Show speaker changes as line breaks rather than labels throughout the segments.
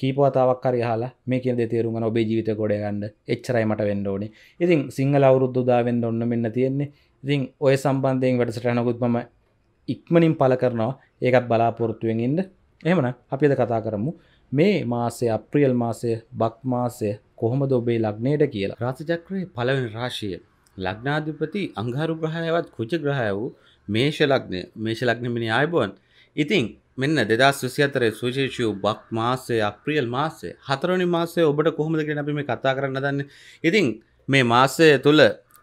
කීපවතාවක් හරි හලා මේ කියන දේ තේරුම් ගන්න ඔබේ ජීවිතය ගොඩ ගන්න එච්චරයි මට වෙන්න ඕනේ. ඉතින් සිංහල අවුරුද්ද උදා වෙන්න ඔන්න මෙන්න තියෙන්නේ. ඉතින් ඔය සම්බන්ධයෙන් වැඩසටහනකුත් මම ඉක්මනින් පළ කරනවා. ඒකත් බලාපොරොත්තුෙන් ඉන්න. එහෙමනම් අපි අද කතා කරමු මේ මාසය අප්‍රියල් මාසය බක් මාසය කොහොමද ඔබේ ලග්නයට කියලා. රාශිචක්‍රයේ පළවෙනි රාශිය ලග්නාධිපති අංගාරු ග්‍රහයවත් කුජ ග්‍රහය වූ මේෂ ලග්නය. මේෂ ලග්නෙ මිනි ආයුබෝවන්. ඉතින් මෙන්න දෙදස් විසිහතරේ සුවිශේෂූ බක් මාසය අප්‍රියල් මාසේ හතරනි මාසේ ඔබට කොහොමදගෙන අපි මේ කතා කරන්න දන්න ඉතින් මේ මාසය තුළ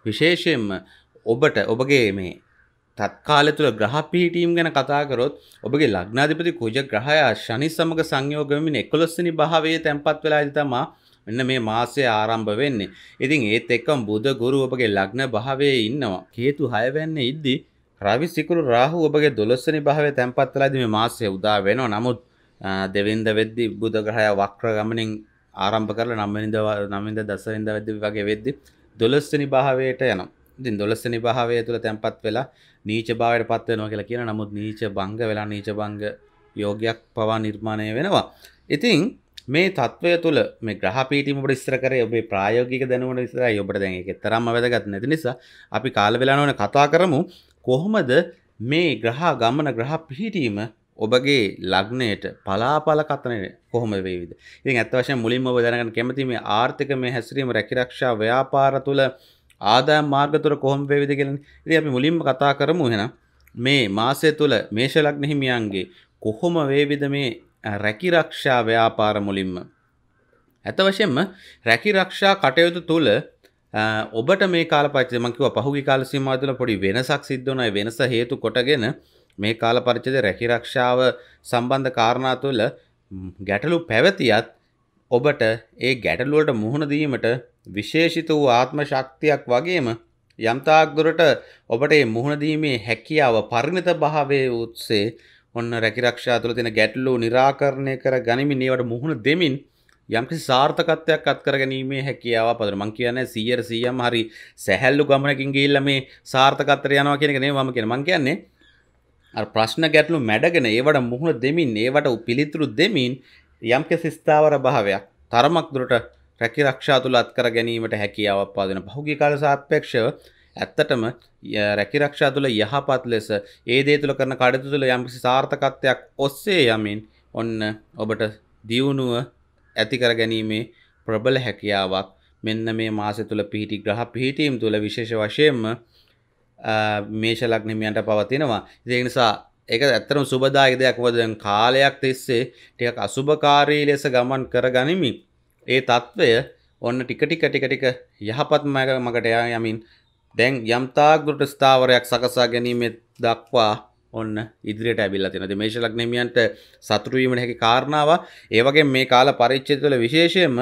විශේෂයෙන්ම ඔබට ඔබගේ මේ තත්කාල තුළ ග්‍රහ පිහිටීම් ගැන කතාකරොත් ඔබගේ ලග්නාධිපති කුජ ග්‍රහයා ශනි සමඟ සංයෝගමින් එකොලොස්සනි භාවයේ තැන්පත් වෙලා තමා මෙන්න මේ මාසය ආරම්භ වෙන්නේ ඉතින් ඒත් එක්කම් බුද ගුරු ඔබගේ ලග්න භාවයේ ඉන්නවා හේතු හයවැන්නේ ඉද්දී රවි සිකුරු රාහු ඔබගේ දොළොස්සනි භාවය තැන්පත්තලාදී මේ මාසයේ උදා වෙනවා. නමුත් දෙවෙනිද වෙද්දි බුධ ග්‍රහය වක්‍ර ගමනින් ආරම්භ කරලා නවවෙනිද නවවෙනිද දසවෙනිද වෙද්දි වගේ වෙද්දි දොළොස්සනි භාවයට යනවා. ඉතින් දොළොස්සනි භාවය තුළ තැන්පත් වෙලා නීච භාවයට පත් වෙනවා කියලා කියන නමුත් නීච භංග වෙලා නීච භංග යෝගයක් පවා නිර්මාණය වෙනවා. ඉතින් මේ තත්ත්වය තුළ මේ ග්‍රහ පීඨිම ඔබට ඉස්සර කරේ ඔබේ ප්‍රායෝගික දැනුම ඉස්සරයි ඔබට දැන් ඒක තරම්ම වැදගත් නැති නිසා අපි කාල වෙලා නොවන කතා කරමු කොහොමද මේ ග්‍රහ ගමන ග්‍රහ පිහිටීම ඔබගේ ලග්නයට පලාපල කතනය කොහොම වේවිද ඉතින් ඇත්ත වශයෙන් මුලින්ම ඔබ දැනගන්න කැමති මේ ආර්ථික මේ හැසිරීම රැකිරක්ෂා ව්‍යාපාර තුළ ආදායම් මාර්ග තුළ කොහොම වේවිද කියලා ඉතින් අපි මුලින්ම කතා කරමු එහෙනම් මේ මාසය තුළ මේෂ ලග්න හිමියන්ගේ කොහොම වේවිද මේ රැකිරක්ෂා ව්‍යාපාර මුලින්ම ඇත වශයෙන්ම රැකිරක්ෂා කටයුතු තුළ ඔබට මේ කාලපච්චේ මං කිව්වා පහුගිය කාල සීමාව තුළ පොඩි වෙනසක් සිද්ධ වුණා. ඒ වෙනස හේතු කොටගෙන මේ කාල පරිච්ඡේදයේ රැකී ආරක්ෂාව සම්බන්ධ කාරණා තුළ ගැටලු පැවතියත් ඔබට ඒ ගැටලුවට මුහුණ දීමට විශේෂිත වූ ආත්ම ශක්තියක් වගේම යම්තාක් දුරට ඔබට මේ මුහුණ දීමේ හැකියාව පරිණත භාවයේ උත්සේ ඔන්න රැකිරක්ෂා තුළ තියෙන ගැටලු निराකරණය කර ගනිමින් ඒවට මුහුණ දෙමින් යම්කි සාර්ථකත්වයක් අත්කර ගැනීමේ හැකියාව පදර මං කියන සියර සියම් හරි සැහැල්ලු ගමනකින් ගිල්ල මේ සාර්ථකත්වය යනවා කියෙනෙනේ මම කියෙන මං කියන්නේ ප්‍රශ්න ගැටලු මැඩගෙන ඒවට මුහුණ දෙමින් ඒවට පිළිතුරු දෙමින් යම්ක සිස්ථාවර භාවයක් තරමක් දුරට රැකි රක්ෂා තුළ අත්කර ගැනීමට හැකියාව පාදන පහුගේ කාල සාපේක්ෂව ඇත්තටම රැකි රක්ෂා තුළ යහපත් ලෙස ඒ දේ තුළ කරන කඩතු තුළ යම්කිසි සාර්ථකත්වයක් ඔස්සේ යමින් ඔන්න ඔබට දියුණුව ඇතිකර ගැනීමේ ප්‍රබල හැකියාවක් මෙන්න මේ මාස තුළ පිහිටි ග්‍රහ පිහිටීම් තුළ විශේෂ වශයෙන්ම මේශලක්නමියන්ට පවතිනවා ඉතිේ නිසා ඒක ඇත්තරම් සුබදායක දෙයක් වදන් කාලයක් තිස්සේ ටිකක් අසුභකාරී ලෙස ගමන් කර ගනිමි ඒ තත්ත්වය ඔන්න ටික ටික ටික ටික යහපත් මග මකට යමින් දැන් යම්තාගෘට ස්ථාවරයක් සකසා ගැනීමේ දක්වා ඔන්න ඉදිරියට ඇබිල්ල තිනද මේෂ ලග්නමියන්ට සතුරුවීමට හැකි කාරණාව ඒවගේ මේ කාල පරිච්චිතුල විශේෂයෙන්ම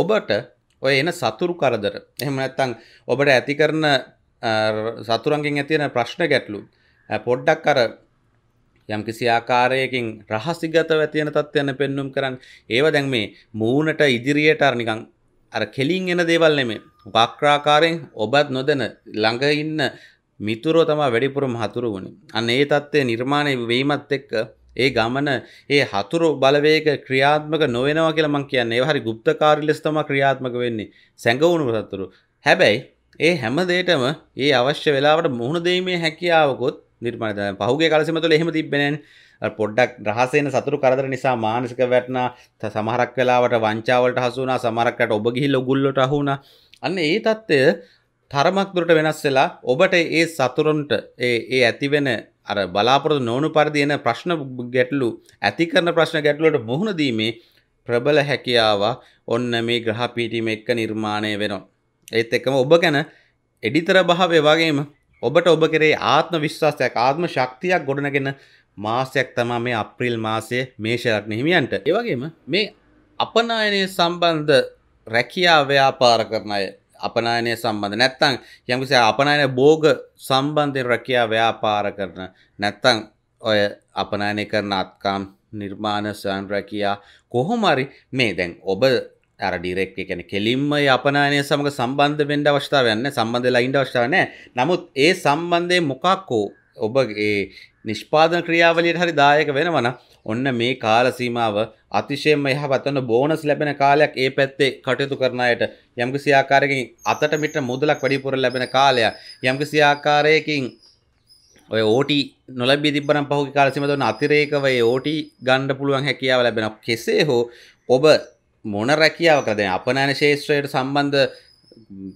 ඔබට ඔය එන සතුරු කරදර එහෙම නැත්තං ඔබට ඇති කරන සතුරන්ගෙන් ඇතියෙන ප්‍රශ්න ගැටලු පොඩ්ඩක් අර යම්කිසි ආකාරයකින් රහසිගතව ඇතියෙන තත්ත්වයන පෙන්නුම් කරන්න ඒව දැන් මේ මූනට ඉදිරියට අරනිකං අර කෙලින් එන දේවල් නෙමේ වක්‍රාකාරයෙන් ඔබත් නොදැන ළඟ ඉන්න මිතුරෝ තමා වැඩිපුරම හතුරු වුණි. අන්න ඒ தත්ත්වය නිර්මාණය වීමත් එක්ක ඒ ගමන ඒ හතුරු බලවේග ක්‍රියාත්මක නොවෙනවා කියලා මම කියන්නේ. ඒව හරි গুপ্তකාරී ලෙස තමයි ක්‍රියාත්මක වෙන්නේ. සැඟවුණු හතුරු. හැබැයි ඒ හැම දෙයකම ඒ අවශ්‍ය වෙලාවට මුහුණ දීමේ හැකියාවකොත් නිර්මාණය පහුගේ කාලෙසම තුළ එහෙම තිබ්බේ නැහැ. පොඩ්ඩක් රහසේන සතුරු කරදර නිසා මානසික වැටනා සමහරක් වෙලාවට වංචාවලට හසු වුණා සමහරකට ඔබ ගිහිල්ලා උගුල්ලට අහු වුණා අන්න ඒ தත්ත්වය තරමක් දුරට වෙනස් වෙලා ඔබට ඒ සතුරන්ට ඒ ඇතිවෙන අර බලාපොරොත් නොවනු පරිදි එන ප්‍රශ්න ගැටලු ඇති කරන ප්‍රශ්න ගැටලුවට මුහුණ දීමේ ප්‍රබල හැකියාව ඔන්න මේ ග්‍රහ පීටීම එක්ක නිර්මාණය වෙනවා. ඒත් එක්කම ඔබ ගැන එඩිතර භාවය වගේම ඔබට ඔබ කෙරේ ආත්ම විශ්වාසයක් ආත්ම ශක්තියක් ගොඩනගෙන මාසයක් තමා මේ අප්‍රිල් මාසය මේෂයක් නහිමියන්ට ඒවගේම මේ අපනායනය සම්බන්ධ රැකියා ව්‍යාපාර කරන අය අපනයනය සම්බන්ධ නැත්තං යම්කිසි අපනයන බෝග සම්බන්ධය රැකයා ව්‍යාපාර කරන නැත්තං ඔය අපනයනය කරන අත්කාම් නිර්මාණ සයන් රැකයා කොහොමරි මේ දැන් ඔබ අර ඩිරෙක් එකන කෙලින්ම අපනය සමඟ සම්බන්ධ වෙන්ඩ අවස්ථාවයන්න සම්බඳ ලයින්ඩ අවස්ථාවනෑ නමුත් ඒ සම්බන්ධය මොකක්කෝ ඔබගේ නිෂ්පාදන ක්‍රියාවලියට හරි දායක වෙනවන ඔන්න මේ කාල සීමාව අතිශයෙන්ම යහපත්වන බෝනස් ලැබෙන කාලයක් ඒ පැත්තේ කටයුතු කරන අයට යම්කිසි ආකාරයකින් අතට මිට මුදලක් වැඩිපුර ලැබෙන කාලයක් යම්කිසි ආකාරයකින් ඔය ඕටි නොලැබී තිබ්බනම් පහුගිය කාල සීමාව දවන අතිරේකව ඒ ඕටි ගන්න පුළුවන් හැකියාව ලැබෙන කෙසේ හෝ ඔබ මොන රැකියාවකද දැන් අපනයන ශේෂ්ත්‍රයට සම්බන්ධ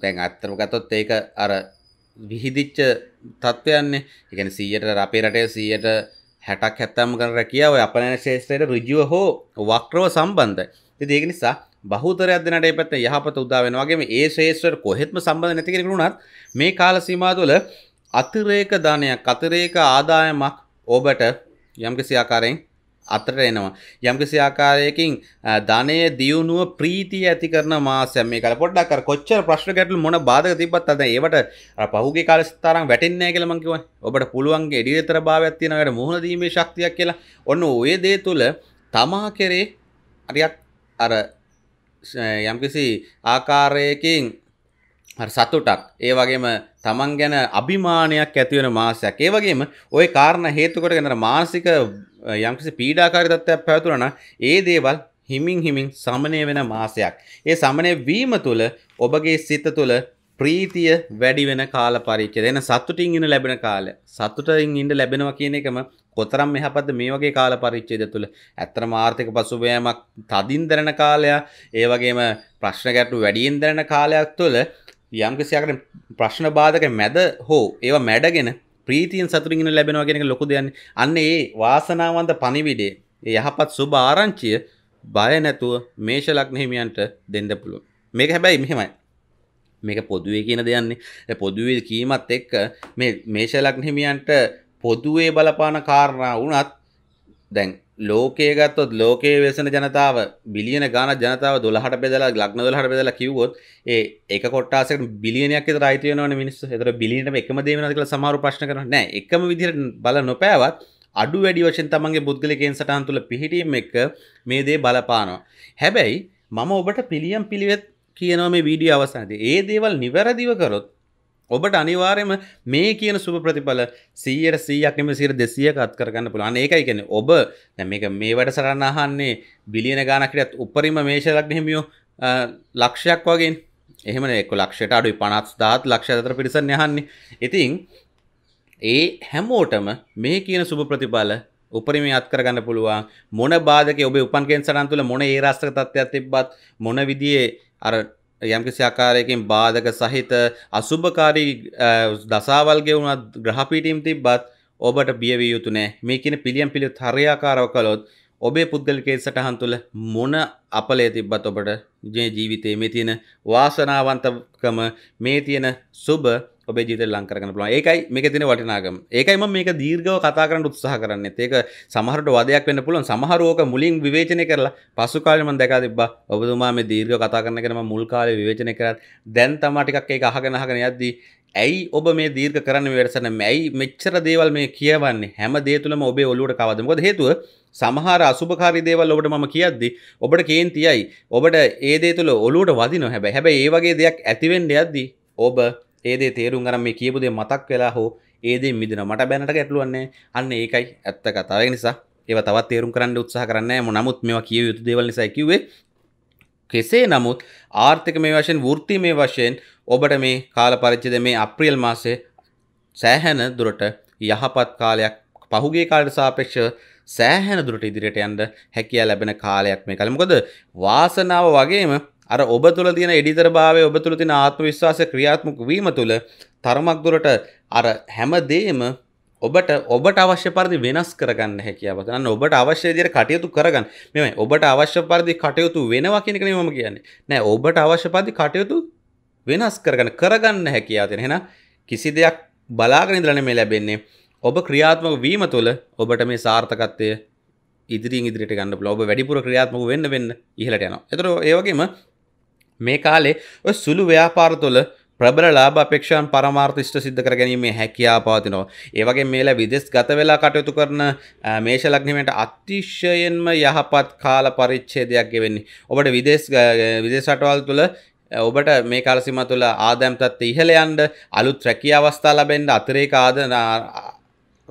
දැන් අත්‍තරම ගත්තොත් ඒක අර විහිදිච්ච තත්ත්වයන්නේ එකන සීයට අපේ රටේ සීයට හැටක් හැත්තම් කර රැකියාව අපනන ශේෂත්‍රයට රුජුව හෝ වක්‍රව සම්බන්ධ තිදේක නිසා බහතරයක් දෙනට පැත්ත යහපත උදාවෙනවාගේ ඒ ශේෂත්‍ර කොහෙත්ම සම්බඳ නැතිකරුණත් මේ කාල සීමාතුල අතිරේක දානයක් අතිරේක ආදායමක් ඔබට යම්කිසි ආකාරයෙන් අතට එනවා යම්කිසි ආකාරයකින් ධනය දියුණුව ප්‍රීතිය ඇති කරන මාසය මේ කල පොඩ්ඩක් අර කොච්චර ප්‍රශ්න ගැටලු මොන බාධක තිබ්බත් අද ඒවට අර පහුගිය කාලේ තරම් වෙටෙන්නේ නැහැ කියලා මම කිව්වනේ ඔබට පුළුවන් එඩිරතර භාවයක් තියෙන වැඩ මුහුණ දීමේ ශක්තියක් කියලා ඔන්න ඔය දේ තුල තමා කෙරේ හරියක් අර යම්කිසි ආකාරයකින් සතුටක් ඒ වගේම තමන් ගැන අභිමානයක් ඇතිවෙන මාසයක් ඒ වගේම ඔය කාරණ හේතුකොට ගැෙන මානසික යම්කිසි පීඩාකාරි තත්ත්වයක් පැවතුරන ඒ දේවල් හිමින් හිමින් සමනය වෙන මාසයක් ඒ සමනය වීම තුළ ඔබගේ සිත තුළ ප්‍රීතිය වැඩි වෙන කාල පරිච්ඡේද එන සතුටින් ඉන්න ලැබෙන කාලය සතුටින් ඉන්න ලැබෙනවා කියන එකම කොතරම් මෙහපත මේ වගේ කාල පරිච්ඡේද තුළ ඇත්තම ආර්ථික පසුබෑමක් තදින් දරන කාලය ඒ වගේම ප්‍රශ්න ගැටලු වැඩියෙන් දරන කාලයක් තුළ යම්කිසියකට ප්‍රශ්න බාධක මැද හෝ ඒවා මැඩගෙන ප්‍රීතියෙන් සතුරින් ලැබෙනවාගෙනක ලොකු දෙයන්න අන්න ඒ වාසනාවන්ත පනිවිඩේ යහපත් සුභ ආරංචිය බය නැතුව මේෂලක්නහිමියන්ට දෙන්න පුළුව මේක හැබැයි මෙහෙමයි මේක පොදුවේ කියන දෙයන්නේ පොදුවේ කීමත් එක්ක මේ මේෂලක්නහිමියන්ට පොදුවේ බලපාන කාරණා වුණත් දැන් ලෝකයේ ගත්තොත් ලෝකයේ වෙසෙන ජනතාව බිලියන ගාණක් ජනතාව 12ට බෙදලා ලග්න 12ට බෙදලා කිව්වොත් ඒ එක කොට්ටාසයකට බිලියනයක් විතර අයිති වෙනවනේ මිනිස්සු. ඒතර බිලියනටම එකම දේ වෙනවද කියලා සමහරව ප්‍රශ්න කරනවා. නෑ එකම විදිහට බල නොපෑවත් අඩු වැඩි වශයෙන් තමන්ගේ පුද්ගලිකයන් සටහන් තුළ පිහිටීම එක මේ දේ බලපානවා. හැබැයි මම ඔබට පිළියම් පිළිවෙත් කියනවා මේ වීඩියෝ අවසානයේදී. ඒ දේවල් නිවැරදිව කරොත් ඔබට අනිවාර්යම මේ කියන සුබ ප්‍රතිඵල සීයට සීයක් එම සිර දෙසියක අත් කරගන්න පුළුවන් ඒකයි කියන්නේ ඔබ මේක මේ වැඩ සරන්න අහන්නේ බිලියන ගානකටත් උපරිම මේෂලක් හිමියෝ ලක්ෂයක් වගේ එහෙම එක් ලක්ෂයට අඩුයි පනත් දාත් ලක්ෂ අතර පිරිසන් යහන්නේ ඉතින් ඒ හැමෝටම මේ කියන සුබ ප්‍රතිඵල උපරිම අත්කරගන්න පුළුවන් මොන බාධක ඔබ උපන්ගෙන් සරන් තුළ මොන ඒ රාස්ත්‍ර තත්ත්වයක් තිබ්බත් මොන විදියේ අර යම්කිසි ආකාරයකින් බාධක සහිත අසුභකාරී දසාවල්ගේ වුණත් ග්‍රහපීටීම් තිබ්බත් ඔබට බියවිය යුතු නෑ මේ කියන පිළියම් පිළියොත් හරියාකාරව කළොත් ඔබේ පුද්ගලිකේ සටහන් තුළ මොන අපලේ තිබ්බත් ඔබට ජීවිතයේ මේ තියෙන වාසනාවන්තකම මේ තියෙන සුබ ඔබ ජීත ලංකරන පුලන් ඒකයි මේක තින වටිනාගම ඒකයිම මේක දීර්ගව කතා කරන්න උත්සාහ කරන්න ඒක සමහරට වදයක් වන්න පුලන් සමහරෝක මුලින් විවේචනය කරලා පසු කාලම දැක තිබ ඔබතුමා මේ දීර්ග කතා කරන කරම මුල්කාල විවේචනය කරත් දැන් තමාටිකක් ඒ අහගෙනහගෙන යද්දී ඇයි ඔබ මේ දීර්ග කරන්න වැඩසන මැයි මෙච්චර දේවල් මේ කියවන්නේ හැම දේතුළම ඔබේ ඔලුවට කවදමකොද හේතුව සමහර අසුභකාරි දේවල් ඔබට මම කියද්දි ඔබට කේන් තියයි ඔබට ඒ දේ තුළ ඔලුවට වදින හැබැ හැබැ ඒ වගේ දෙයක් ඇතිවෙන්ඩ යද්දි ඔබ ඒදේ තේරුම් ගරම් මේ කියපුදේ මතක් වෙලා හෝ ඒදේ මිදින මට බැනට ගැටලුවන්නේ අන්න ඒකයි ඇත්ත කතාව නිසා ඒව තවත් තේරුම් කරන්න උත්සාහ කරන්න ම නමුත් මෙවා කිය යුතු දේවල් නිසා කිවේ කෙසේ නමුත් ආර්ථික මේ වශයෙන් වෘත්ති මේ වශයෙන් ඔබට මේ කාල පරිච්චද මේ අප්‍රියල් මාසේ සෑහැන දුරට යහපත් කාලයක් පහුගේ කාලට සාපේක්ෂව සෑහැන දුරට ඉදිරියට යන්න හැකියාව ලැබෙන කාලයක් මේ කලමකොද වාසනාව වගේම අර ඔබ තුළ තියෙන එඩිතර භාවය ඔබ තුළ තියෙන ආත්ම විශ්වාසය ක්‍රියාත්මක වීම තුළ තරමක් දුරට අර හැමදේම ඔබට ඔබට අවශ්‍ය පරිදි වෙනස් කරගන්න හැකියාව තියෙනවා. ඔබට අවශ්‍ය විදිහට කටයුතු කරගන්න. මෙමය ඔබට අවශ්‍ය පරිදි කටයුතු වෙනවා කියන එක නෙමෙයි මම කියන්නේ. නෑ ඔබට අවශ්‍ය පරිදි කටයුතු වෙනස් කරගන්න කරගන්න හැකියාව තියෙන. එහෙනම් කිසි දෙයක් බලාගෙන ඉඳලා නෙමෙයි ලැබෙන්නේ. ඔබ ක්‍රියාත්මක වීම තුළ ඔබට මේ සාර්ථකත්වය ඉදිරිින් ඉදිරිට ගන්න බල ඔබ වැඩිපුර ක්‍රියාත්මක වෙන්න වෙන්න ඉහලට යනවා. එතකොට ඒ වගේම මේ කාලේ ඔය සුළු ව්‍යාපාර තුළ ප්‍රබල ලාභ අපේක්ෂාන් පරමාර්ථ ඉෂ්ට සිද්ධ කර ගැනීමේ හැකියාව පවතිනවා. ඒ වගේ මේලා විදෙස් ගත වෙලා කටයුතු කරන මේෂ ලග්නෙමට අතිශයෙන්ම යහපත් කාල පරිච්ඡේදයක් ගෙවෙන්නේ. ඔබට විදේශ විදේශ රටවල් තුළ ඔබට මේ කාල සීමා තුළ ආදායම් තත්ත්වය ඉහළ යන්න අලුත් රැකියා අවස්ථා ලැබෙන්න අතිරේක ආදායම්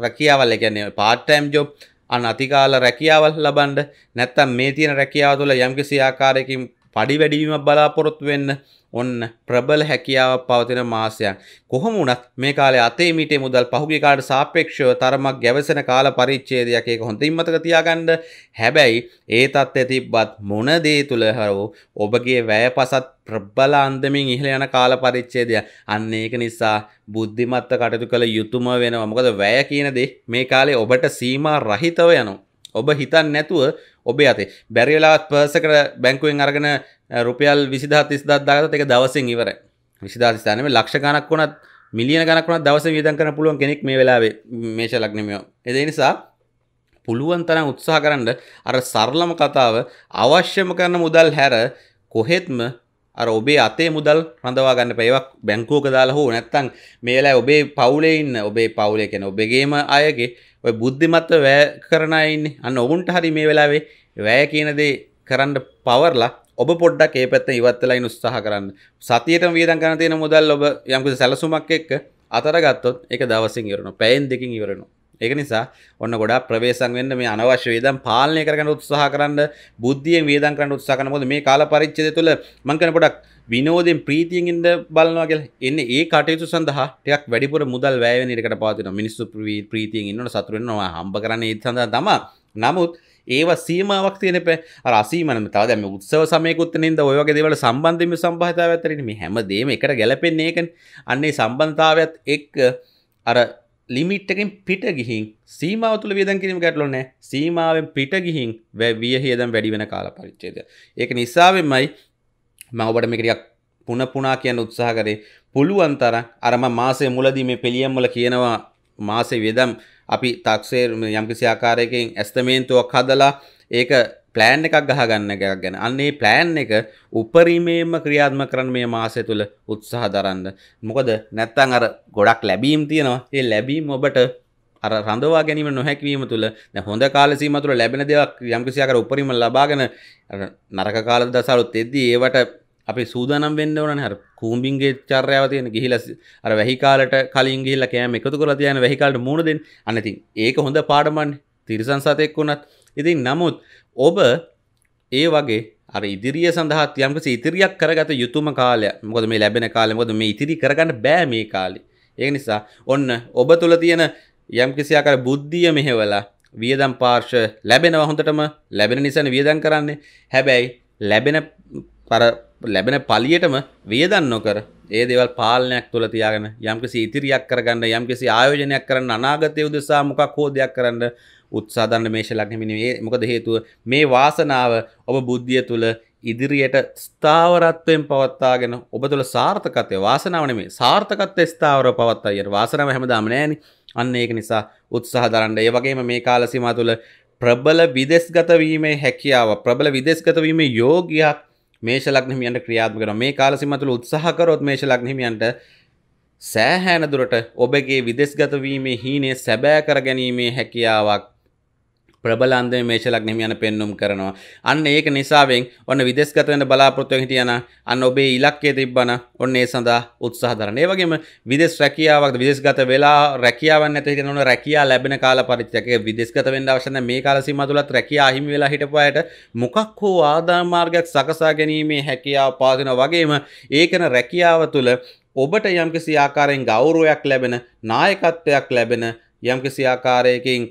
රැකියාවල් ඒ කියන්නේ part time job අනතිකාල රැකියාවල් ලබන්න නැත්නම් මේ තියෙන රැකියාව තුළ යම්කිසි ආකාරයකින් පඩි වැඩීමක් බලාපොරොත්තු වෙන්න ඔන්න ප්‍රබල හැකියාවක් පවතින මාසයක්. කොහොම වුණත් මේ කාලේ අතේ මීටේ මුදල් පහුගිය කාලට සාපේක්ෂව තරමක් ගැවසෙන කාල පරිච්ඡේදයක් ඒක හොඳින් මතක තියාගන්න. හැබැයි ඒ தත්ත්වය තිබ්බත් මොන දේ තුල හරෝ ඔබගේ වැයපසත් ප්‍රබල අන්දමින් ඉහළ යන කාල පරිච්ඡේදය. අන්න ඒක නිසා බුද්ධිමත්ව කටයුතු කළ යුතුයම වෙනවා. මොකද වැය කියන දේ මේ කාලේ ඔබට සීමා රහිතව යනවා. ඔබ හිතන් නැතුව ඔබ අතේ බැරිවෙලාත් පර්සකට බැංකුවෙන් අරගෙන රුපියල් විසිධාතිස් දත්දාගත එක දවසින් ඉවර විසිධාතිස්ථානම ලක්ෂ ගණක් වුණත් මිලියන ගණක්ුණත් දවස වියදන් කරන පුළුවන් කෙනෙක් මේ වෙලාවේ මේෂ ලග්නමයෝ එද නිසා පුළුවන් තරම් උත්සාහ කරන්න අර සරලම කතාව අවශ්‍යම කරන මුදල් හැර කොහෙත්ම අර ඔබේ අතේ මුදල් රඳවා ගන්න පේවක් බැංකුවක දාලා හෝ නැත්තම් මේලා ඔබේ පවුලේ ඉන්න ඔබේ පවුලේ කියන ඔබේගේම අයගේ ඔය බුද්ධිමත්ව වැය කරනයින්න අන්න ඔවුන්ට හරි මේ වෙලාවේ වැය කියනදේ කරන්න පවරලා ඔබ පොඩ්ඩක් ඒ පැත්ත ඉවත්තලයින් උත්සාහ කරන්න සතියටම වියදම් කරන තියෙන මුදල් ඔබ යම්කිසි සැලසුමක් එක්ක අතර ගත්තොත් ඒක දවසින් ඉවරනවා පැයෙන් දෙකකින් ඉවරනවා ඒක නිසා ඔන්න ගොඩා ප්‍රවේශම් වෙන්න මේ අනවශ්‍ය වේදම් පාලනය කරගන්න උත්සාහ කරන්න බුද්ධියෙන් වේදම් කරන්න උත්සාහ කරන මොකද මේ කාල පරිච්ඡේදය තුළ මම කියන පොඩක් විනෝදෙන් ප්‍රීතියෙන්ඉද බලනවාගල එන්න ඒ කටයුතු සඳහා ටයක් වැඩිපුර මුදල් වැෑවනිකට පාතින මිනිස්සු ප්‍රීතියෙන් ඉන්නට සතුරෙන්නවා හම්බ කරන්න ඒ සඳහා තමා නමුත් ඒව සීමාවක් තියෙන පැ රසීමන තව දැම උත්සව සමයකුත් නින්ද ඔයගේ දෙවල සම්බන්ධම සම්බහතාව ඇතරන මේ හැමදේම එකට ගැලපෙන්නේ එකන අන්නේ සම්බන්ධතාවත් එක් අර ලිමිට්ටකින් පිට ගිහින් සීමාව තුළ වියදන් කිරීම ගැටලොනෑ සීමාවෙන් පිට ගිහින් වැවිය හේදම් වැඩි වෙන කාල පරිච්චේද ඒක නිසාවෙන්මයි මම ඔබට මේක ටිකක් පුන පුනා කියන්න උත්සාහ කරේ පුළුවන් තරම් අර මම මාසේ මුලදී මේ පිළියම් වල කියනවා මාසේ වියදම් අපි 탁සේ යම්කිසි ආකාරයකින් ඇස්තමේන්තුවක් හදලා ඒක ප්ලෑන් එකක් ගහගන්න එකක් ගැන අන්නේ ප්ලෑන් එක උපරිමේම ක්‍රියාත්ම කරන්න මේ මාසය තුළ උත්සාහ දරන්න මොකද නැත්තං අර ගොඩක් ලැබීම් තියෙනවා ඒ ලැබීම් ඔබට අර රඳවා ගැනීම නොහැකිවීම තුළ හොඳ කාලසීම තුළ ලැබෙන දෙයක් යම්කිසියාකර උපරිම ලබාගෙන නරක කාල දසාලුත් එද්දී ඒවට අපි සූදානම් වෙන්න ඕනනේ අර කූඹින්ගේ චර්යාව තියෙන ගිහිලා අර වැහි කාලට කලින් ගිහිල්ලා කෑම එකතු කරලා තියන වැහි කාලට මූණ දෙන්න. අන්න ඉතින් ඒක හොඳ පාඩමක්නේ. තිරසන් සතෙක් වුණත්. ඉතින් නමුත් ඔබ ඒ වගේ අර ඉදිරිය සඳහා යම්කිසි ඉතිරියක් කරගත යුතුම කාලය. මොකද මේ ලැබෙන කාලය මොකද මේ ඉතිරි කරගන්න බෑ මේ කාලේ. ඒක නිසා ඔන්න ඔබ තුල තියෙන යම් කිසි ආකාර බුද්ධිය මෙහෙවලා වියදම් පාර්ශ ලැබෙනවා හොඳටම ලැබෙන නිසානේ වියදම් කරන්නේ. හැබැයි ලැබෙන පර ලැබෙන පලියටම වියදම් නොකර ඒ දේවල් පාලනයක් තුළ තියාගෙන යම්කිසි ඉතිරියක් කරගන්න යම්කිසි ආයෝජනයක් කරන්න අනාගතය උදෙසා මොකක් හෝ දෙයක් කරන්න උත්සාහදන්න මේෂ ලග්නමිනේ මොකද හේතුව මේ වාසනාව ඔබ බුද්ධිය තුළ ඉදිරියට ස්ථාවරත්වයෙන් පවත්තාගෙන ඔබ තුළ සාර්ථකත්වය වාසනාවනේ සාර්ථකත්වය ස්ථාවර පවත්තා යට වාසනාව හැමදාම නෑනි අන්න ඒක නිසා උත්සාහ දරන්න ඒ වගේම මේ කාලසීමා තුළ ප්‍රබල විදෙස්ගතවීමේ හැකියාව ප්‍රබල විදෙස්ගතවීමේ යෝගයක් මේෂ ලග්නහිමියන්ට ක්‍රියාත්මක කරනවා මේ කාලසීමා තුළ උත්සාහ කරොත් මේෂ ලග්නහිමියන්ට සෑහෑන දුරට ඔබගේ විදෙස්ගතවීමේ හීනේ සැබෑ කර ගැනීමේ හැකියාවක් ප්‍රබලන්දම මේශලක් හිමියන පෙන්නුම් කරනවා. අන්න ඒක නිසාවෙන් ඔන්න විදෙස්ගත වෙන බලාපොරොත්තුවෙන් හිටියන අන්න ඔබේ ඉලක්කය තිබ්බන ඔන්න ඒ සඳහා උත්සාහ දරන්න. ඒ වගේම විදෙස් රැකියාවක් විදෙස්ගත වෙලා රැකියාවක් නැත හිටියන ඔන්න රැකියාව ලැබෙන කාල පරිච්ඡේදයක විදෙස්ගත වෙන්න අවශ්‍ය නැ මේ කාල සීමාව තුලත් රැකියාව හිමි වෙලා හිටපුවායට මොකක් හෝ ආදායම් මාර්ගයක් සකසා ගැනීමේ හැකියාව පාදින වගේම ඒකන රැකියාව තුල ඔබට යම්කිසි ආකාරයෙන් ගෞරවයක් ලැබෙන නායකත්වයක් ලැබෙන යම්කිසි ආකාරයකින්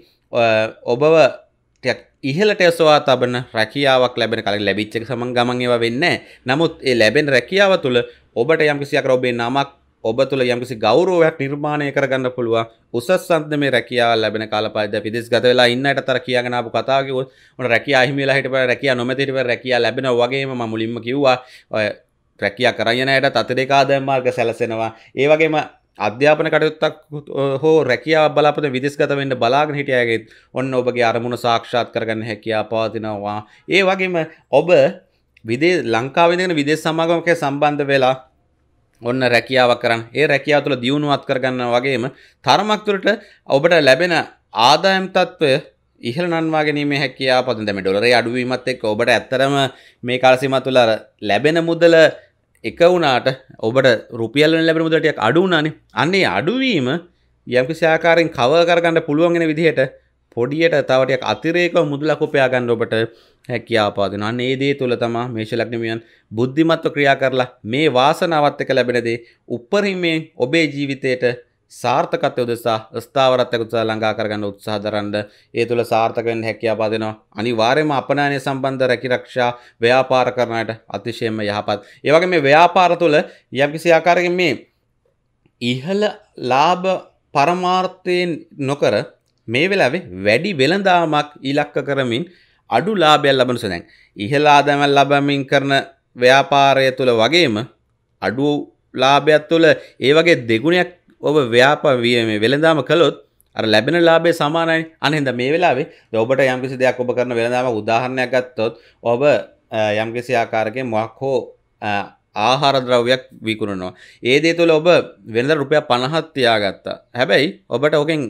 ඔබව ඉහලට ඔසවා තබන රැකියාවක් ලැබෙන කලින් ලැබිච්චක සමන් ගමන් ඒවා වෙන්න නමුත් ඒ ලැබෙන රැකියාව තුළ ඔබට යම්කිසියක් ඔබේ නමක් ඔබ තුළ යම්කිසි ගෞරෝවයක් නිර්මාණය කරගන්න පුළුව උසස් සන්ද මේ රැකියාව ලැබෙන කාලපද පිදිස් ගත වෙලා ඉන්නට තර කියගෙනාපු කතාවකිව ට රැකයා හිමිලා හිට රැකිය නොමැතිරිව රැකියා ලැබෙන වගේම මුලින්ම කිව්වා රැකියා කරයනයට අතිරේකාද මාර්ග සැලසෙනවා ඒවගේම අධ්‍යාපන කටයුත්තක් හෝ රැකියා බලාපොරොත්තු විදේශගත වෙන්න බලාගෙන හිටියාගෙත් ඔන්න ඔබගේ අරමුණ සාක්ෂාත් කරගන්න හැකියාව පවතිනවා. ඒ වගේම ඔබ විදේ ලංකාවේ ඉඳගෙන විදේශ සමාගමක සම්බන්ධ වෙලා ඔන්න රැකියාවක් කරන්න. ඒ රැකියාව තුළ දියුණුවත් කරගන්න වගේම තරමක් තුළට ඔබට ලැබෙන ආදායම් තත්ත්වය ඉහළ නන්වා ගැනීමේ හැකියාව පදින දැමේ ඩොලරේ අඩුවීමත් එක්ක ඔබට ඇත්තරම මේ කාලසීමාව තුළ ලැබෙන මුදල එක වුණාට ඔබට රුපියල් ලැබෙන මුදලටයක් අඩු වුණානේ. අන්නේ අඩුවීම යම්කිසි ආකාරයෙන් කවර් කරගන්න පුළුවන් වෙන විදිහට පොඩියට තව ටිකක් අතිරේකව මුදලක් උපයා ගන්න ඔබට හැකියාව පාදිනවා. අන්න ඒ දේ තුල තමයි මේෂ ලග්නමියන් බුද්ධිමත්ව ක්‍රියා කරලා මේ වාසනාවත් එක ලැබෙන දේ උපරිමයෙන් ඔබේ ජීවිතයට සාර්ථකත්ය උදෙසා ස්ථාවරත්තකුත්සා ලංඟා කරගන්න උත්සාහ දරන්න ඒ තුළ සාර්ථකෙන් හැකියාපාදෙනවා අනිවාර්යම අපනෑනය සම්බන්ධ රැකිරක්ෂා ව්‍යාපාර කරනයට අතිශයෙන්ම යහපත්. ඒවගේ මේ ව්‍යාපාර තුළ යම්කිසි ආකාරගෙන් මේ ඉහළ ලාභ පරමාර්ථයෙන් නොකර මේ වෙලාවේ වැඩි වෙළඳාමක් ඉලක්ක කරමින් අඩු ලාභයක් ලබන සැදැන්. ඉහලා දැමල් ලබමින් කරන ව්‍යාපාරය තුළ වගේම අඩු ලාභයක් තුළ ඒ වගේ දෙගුණයක් ඔබ ව්‍යාප වෙළඳාම කළොත් අර ලැබෙන ලාභය සමානයි අනහිද මේ වෙලාවේ ඔබට යම්කිසි දෙයක් ඔබ කරන වෙළඳාම උදාහරණයක් ගත්තොත් ඔබ යම්කිසි ආකාරකෙන් මොකක් හෝ ආහාර ද්‍රව්‍යයක් විකුණනවා. ඒ දේ තුළ ඔබ වෙනද රුපියල් 50ක් තියාගත්තා. හැබැයි ඔබට ඔකෙන්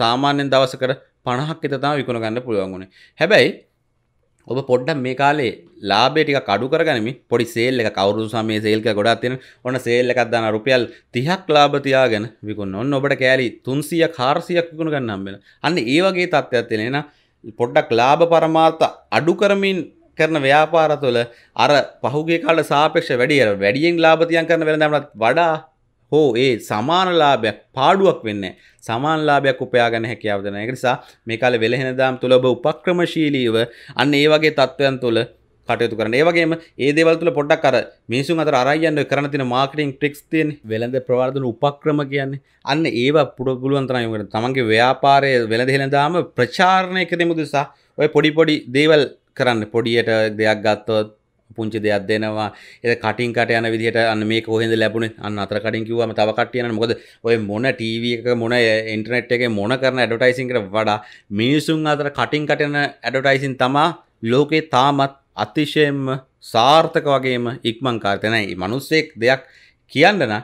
සාමාන්‍යයෙන් දවසකට 50ක් විතර තමයි විකුණ ගන්න පුළුවන් වුණේ. හැබැයි ඔබ පොඩ්ඩක් මේ කාලේ ලාබේටික කඩු කරගනම පොඩි සේල් එක කවරු සමේ සේල්ක ගොඩා තියෙන ඔන්න සේල් එකක් දාන රුපියල් තිහක් ලාභතියාගෙන විකුණ ඔන්න ඔබට කෑලි තුන්සිය කාර්සියක් විකුණ ගන්නම්බෙන අන්න ඒවගේ තත්ත්වයක් තියෙන පොඩ්ඩක් ලාභ පරමාර්ථ අඩු කරමින් කරන ව්‍යාපාර තුළ අර පහුගේ කාල සාපේක්ෂ වැඩි අර වැඩියෙන් ලාභතියන් කරන වෙළඳාමට වඩා හෝ ඒ සමාන ලාභයක් පාඩුවක් වෙන්නේ සමාන ලාභයක් උපයා ගන්න හැකියාව දෙන. ඒ නිසා මේ කාලේ වෙළෙහෙනදාම් තුල ඔබ උපක්‍රමශීලීව අන්න ඒ වගේ තත්ත්වයන් තුළ කටයුතු කරන ඒවගේ ඒ දෙවල්තුල පොඩක් කර මිනිසුන් අතර අරයන්න කරන තින මාකටින් ට්‍රික්ස් තියෙන වෙළඳ ප්‍රවර්ධන උපක්‍රම කියන්නේ අන්න ඒවා පුඩ ගුලුවන්තරයකට තමන්ගේ ව්‍යාපාරය වෙළඳ හෙළඳාම ප්‍රචාරණයක දෙමුදසා ඔය පොඩිපොඩි දේවල් කරන්න පොඩියට දෙයක් ගත්තොත් පුංචි දෙයක් දෙනවා එ කටින් කට යන විදිහට අන්න මේ කොහෙද ලැබුණේ අන්න අතර කටින් කිව්වම තව කට්ටිය යන මොකද ඔය මොන ටීවී එක මොන ඉන්ටර්නෙට් එකේ මොන කරන ඇඩ්වර්ටයිසින් එකට වඩා මිනිසුන් අතර කටින් කට යන ඇඩ්වර්ටයිසින් තමයි ලෝකේ තාමත් අතිශයෙන්ම සාර්ථක වගේම ඉක්මං කාර්තනයි මනුස්සෙක් දෙයක් කියන්නන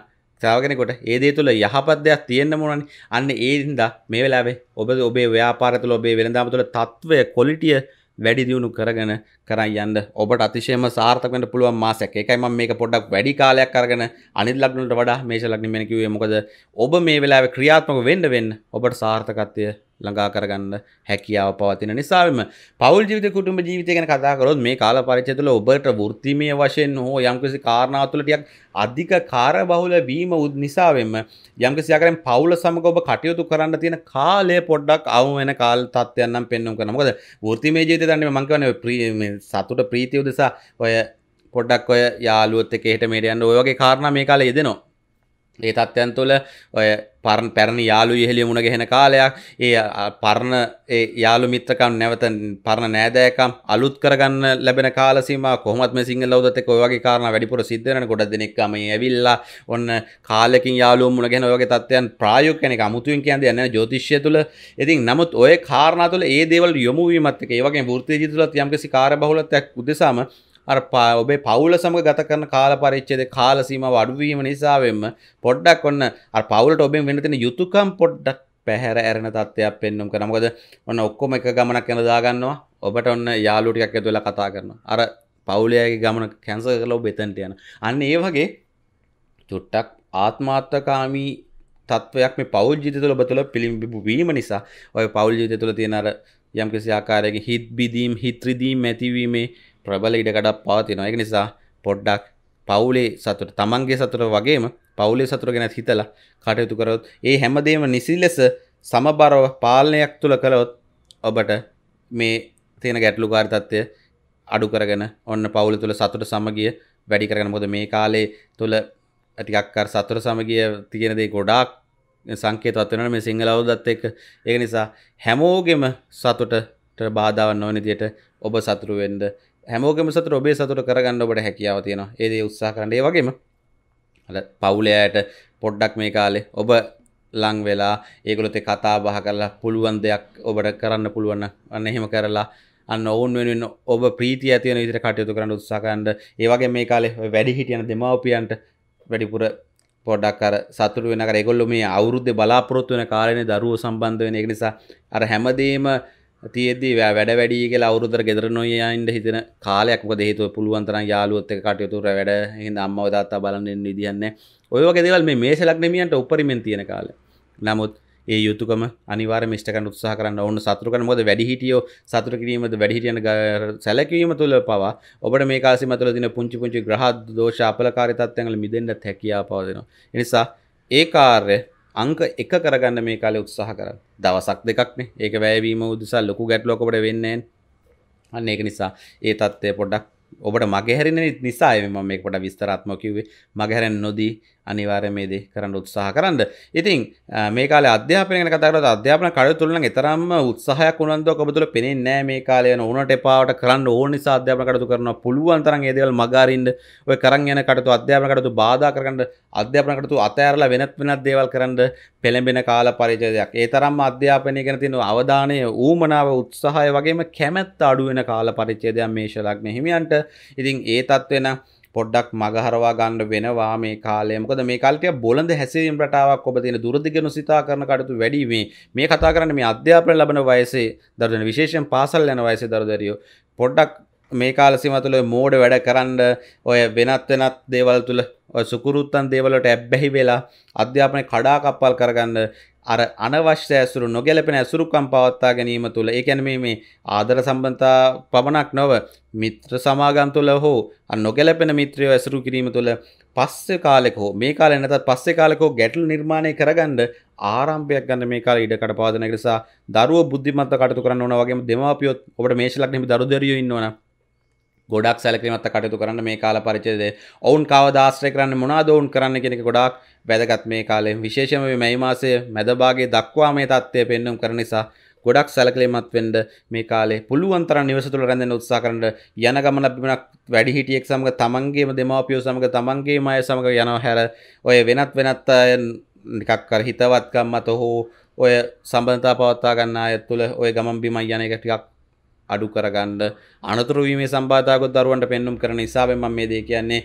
තවගෙනකොට ඒදේ තුළ යහපත් දෙයක් තියෙන්න්න මුණනි අන්න ඒදින්ද මේ වෙලාවේ ඔබ ඔබේ ව්‍යාපාරතුල ඔබේ වෙළඳාම තුළ තත්ත්වය කොලිටිය වැඩි දියුණු කරගෙන කරන්න යන්න ඔබට අතිශයම සාර්ථක වෙන්න පුළුවන් මාසයක්. ඒකයි මම මේක පොඩ්ඩක් වැඩි කාලයක් අරගෙන අනිත් ලග්න වලට වඩා මේෂ ලග්න මෙන්න කිව්වේ මොකද ඔබ මේ වෙලාවේ ක්‍රියාත්මක වෙන්න වෙන්න ඔබට සාර්ථකත්වය ලඟා කරගන්න හැකියාව පවතින නිසාම පවල් ජීවිත කුටුම ජීවිතය ගැන කතාකරොත් මේ කාල පරිච්චතුල ඔබට වෘත්තිමය වශයෙන් හෝ යම්කිසි කාරණාතුලටයක් අධික කාර බහුල වීම උද නිසාවෙන්ම යම්කිසි ආකාරයෙන් පවුල සමග ඔබ කටයුතු කරන්න තියෙන කාලය පොඩ්ඩක් අවම වෙන කාල තත්ත්වයන් නම් පෙන්වන්න කරනවා. මොකද වෘත්තිමය ජීවිතය දන්නේ මම කියන්නේ සතුට ප්‍රීතිය උදෙසා ඔය පොඩ්ඩක් ඔය යාළුවොත් එක්ක එහෙට මෙහෙට යන්න ඔය වගේ කාරණා මේ කාලේ යෙදෙනවා. ඒ තත්ත්වයන් තුළ ඔය පරණ පැරණි යාලු ඉහළිය මුණ ගැහෙන කාලයක් ඒ පරණ ඒ යාලු මිත්‍රකම් නැවත පරණ නෑදෑකම් අලුත් කරගන්න ලැබෙන කාලසීම කොහොමත් මේ සිංහල ලෞදත් එක්ක ඔය වගේ කාරණා වැඩිපුර සිද්ධ වෙන ගොඩක් දෙනෙක් මේ ඇවිල්ලා ඔන්න කාලෙකින් යාළුවෝ මුණ ගැහෙන ඔය වගේ තත්ත්වයන් ප්‍රායෝගික කෙනෙක් අමුතුවෙන් කියන්නේ දැන ජ්‍යොතිෂය තුළ ඉතින් නමුත් ඔය කාරණා තුළ ඒ දේවල් යොමු වීමත් එක්ක ඒ වගේ වෘත්ති ජීවිත තුළත් යම්කිසි කාර්යබහුලත්වයක් උදෙසාම අර ඔබේ පවුල සමග ගත කරන කාල පරිච්ඡේදයේ කාල සීමාව අඩුවීම නිසාවෙන්ම පොඩ්ඩක් ඔන්න අර පවුලට ඔබෙන් වෙන්න තියෙන යුතුයකම් පොඩ්ඩක් පැහැර ඇරෙන තත්ත්වයක් පෙන්වුම් කරනවා. මොකද ඔන්න ඔක්කොම එක ගමනක් යන දාගන්නවා. ඔබට ඔන්න යාළුවෝ ටිකක් එකතු වෙලා කතා කරනවා. අර පවුලයාගේ ගමන කැන්සල් කරලා ඔබ එතනට යන. අන්න ඒ වගේ චුට්ටක් ආත්මාර්ථකාමී තත්වයක් මේ පෞල් ජීවිතය තුළ ඔබ තුළ පිළිඹු වීම නිසා ඔය පෞල් ජීවිතය තුළ තියෙන අර යම්කිසි ආකාරයක හිත් බිදීම් හිත් රිදීම් ඇතිවීමේ ප්‍රබල ඉඩකඩක් පවතිනවා ඒක නිසා පොඩ්ඩක් පවුලේ සතුට තමන්ගේ සතුට වගේම පවුලේ සතුට ගැන හිතලා කටයුතු කරොත් ඒ හැමදේම නිසි ලෙස සමබරව පාලනයක් තුළ කළොත් ඔබට මේ තියෙන ගැටලුකාරී අඩු කරගෙන ඔන්න පවුල තුළ සතුට සමගිය වැඩි කරගෙන මොකද මේ කාලේ තුළ ටිකක් අර සතුට සමගිය තියෙන දේ ගොඩාක් සංකේතවත් වෙනවා මේ සිංහල අවුරුද්දත් එක්ක ඒක නිසා හැමෝගෙම සතුටට බාධාවක් නොවන විදියට ඔබ සතුටු වෙන්න හැමෝගම සතු ඔබේ සතුට කරගන්න ඔබට හැකියාව තියෙනවා ඒදේ උත්සා කරන්න ඒ වගේම පවුලෑයට පොඩ්ඩක් මේ කාලේ ඔබ ලං වෙලා ඒගොලොත කතා බහ කරලා පුළුවන් දෙයක් ඔබට කරන්න පුළුවන්න අන්න එහෙම කරලා අන්න ඔවුන් වෙන ඔබ ප්‍රීති ඇතියන විදිර කටයුතු කරන්න උත්සාකන්ඩ ඒවගේ මේ කාලේ වැඩි හිටියන දෙමවපියන්ට වැඩිපුර පොඩක් අර සතුට වෙන කරගොල්ලො මේ අවුරුද්ධ බලාපොරොත්තු වෙන කාලනේ දරුව සම්බන්ධ වෙන එක නිසා අර හැමදේම තියදී වැඩ වැඩි කියලා අවුරුද්දට ගෙදර නොයයින්ද හිතෙන කාලයක් මොකද හේතුව පුළුවන් තරම් යාළුවොත් එක්ක කටයුතු කර වැඩ එහෙනම් අම්මව තාත්තා බලන්න ඉන්න විදියක් නැහැ. ඔය වගේ දේවල් මේ මේෂ ලග්නෙමියන්ට උපරිමෙන් තියෙන කාලේ. නමුත් ඒ යුතුයකම අනිවාර්යයෙන්ම ඉෂ්ට කරන්න උත්සාහ කරන්න ඕන සතුට කරන මොකද වැඩි හිටියෝ සතුට කිරීමද වැඩි හිටියන සැලකීම තුළ පවා ඔබට මේ කාසිම තුළ තියෙන පුංචි පුංචි ග්‍රහ දෝෂ අපලකාරී තත්ත්වයන් වල මිදෙන්නත් හැකියාව පවතිනවා. ඒ නිසා ඒ කාර්ය අංක එක කරගන්න මේ කාලේ උත්සාහ කරන්න. දවසක් දෙකක්නේ. ඒක වැයවීම උදෙසා ලොකු ගැටලුවකට වෙන්නේ අන්න ඒක නිසා ඒ தත්ත්වය පොඩ්ඩක් ඔබට මගේ හැරෙන නිසා මම මේක පොඩ්ඩක් විස්තරාත්මකව කිව්වේ. මගේ හැරෙන්න නොදී අනිවාර්ය මේ දේ කරන්න උත්සාහ කරන්න. ඉතින් මේ කාලේ අධ්‍යාපනය ගැන කතා කරලා අධ්‍යාපන කටයුතු තුළ නම් තරම්ම උත්සාහයක් උනන්දුවක් ඔබ තුළ පෙනෙන්නේ නැහැ මේ කාලේ යන උනට එපාවට කරන්න ඕන නිසා අධ්‍යාපන කටයුතු කරනවා. පුළුවන් තරම් ඒ දේවල් මග අරින්න ඔය කරන් යන කටයුතු අධ්‍යාපන කටයුතු බාධා කරගන්න අධ්‍යාපන කටයුතු අතෑරලා වෙනත් වෙනත් දේවල් කරන්න පෙළඹෙන කාල පරිච්ඡේදයක්. ඒ තරම්ම අධ්‍යාපනය ගැන තියෙන අවධානය, ඌමනාව, උත්සාහය වගේම කැමැත්ත අඩු වෙන කාල පරිච්ඡේදයක් මේෂ ලග්න හිමියන්ට. ඉතින් ඒ තත්ත්වේ නම් පොඩ්ඩක් මගහරවා ගන්න වෙනවා මේ කාලේ මොකද මේ කාලේ බොළඳ හැසිරීම් රටාවක් ඔබ තියෙන දුරදිග නොසිතා කරන කටයුතු වැඩි මේ මේ කතා කරන්නේ මේ අධ්‍යාපන ලබන වයසේ දරුවෝ විශේෂයෙන් පාසල් යන වයසේ දරුවෝ පොඩ්ඩක් මේ කාලසිම තුළ මෝඩ වැඩ කරන්න ඔය වෙනත් වෙනත් දේවල් තුළ සුකුරුත්තන් දේවලට ඇබ්බැහි වෙලා අධ්‍යාපනය කඩාකප්පල් කරගන්න අර අනවශ්‍ය ඇසුරු නොගැලපෙන ඇසුරුකම් පවත්වා ගැනීම තුළ ඒ කියන්නේ මේ මේ ආදර සම්බන්ධතා පමණක් නොව මිත්‍ර සමාගම් තුළ හෝ අර නොගැලපෙන මිත්‍රයෝ ඇසුරු කිරීම තුළ පස්සේ කාලෙක හෝ මේ කාලේ නැතත් පස්සේ කාලෙක හෝ ගැටලු නිර්මාණය කරගන්න ආරම්භයක් ගන්න මේ කාලේ ඉඩකඩ පවත්වන නිසා දරුවෝ බුද්ධිමත්ව කටයුතු කරන්න ඕන වගේම දෙමාපියොත් ඔබට මේෂ ලග්නෙ දරුදරියෝ ඉන්නවනම් ගොඩක් සැලකිමත්ත කටයුතු කරන්න මේ කාල පරිචයද ඔවුන් කව දාශ්‍රය කරන්න මොනාද ඔවුන් කරන්න කෙනෙක ගොඩක් වැදගත් මේ කාලෙන් විශේෂම මැයි මාසය මැදබාගේ දක්වා මේ තත්ත්වය පෙන්නුම් කර නිසා ගොඩක් සැලකලීමත් වෙන්ඩ මේ කාලේ පුළුවන්තර නිවස තුළ රැඳෙන උත්සා කරට යන ගමන බිමක් වැඩි හිටියෙක් සමඟ තමන්ගේම දෙමාපියෝ සමඟ තමන්ගේ මය සමඟ යනව හැර ඔය වෙනත් වෙනත් අය නිකක් කර හිතවත්කම් මත හෝ ඔය සම්බන්ධතා පවත්තා ගන්න අය තුළ ඔය ගමන් බිමයි යන එක ටිකක් අඩු කරගන්න අනතුරුවීම සම්බාධකො දරුවන්ට පෙන්නුම් කරන නිසාවෙන් මම මේ දේ කියන්නේ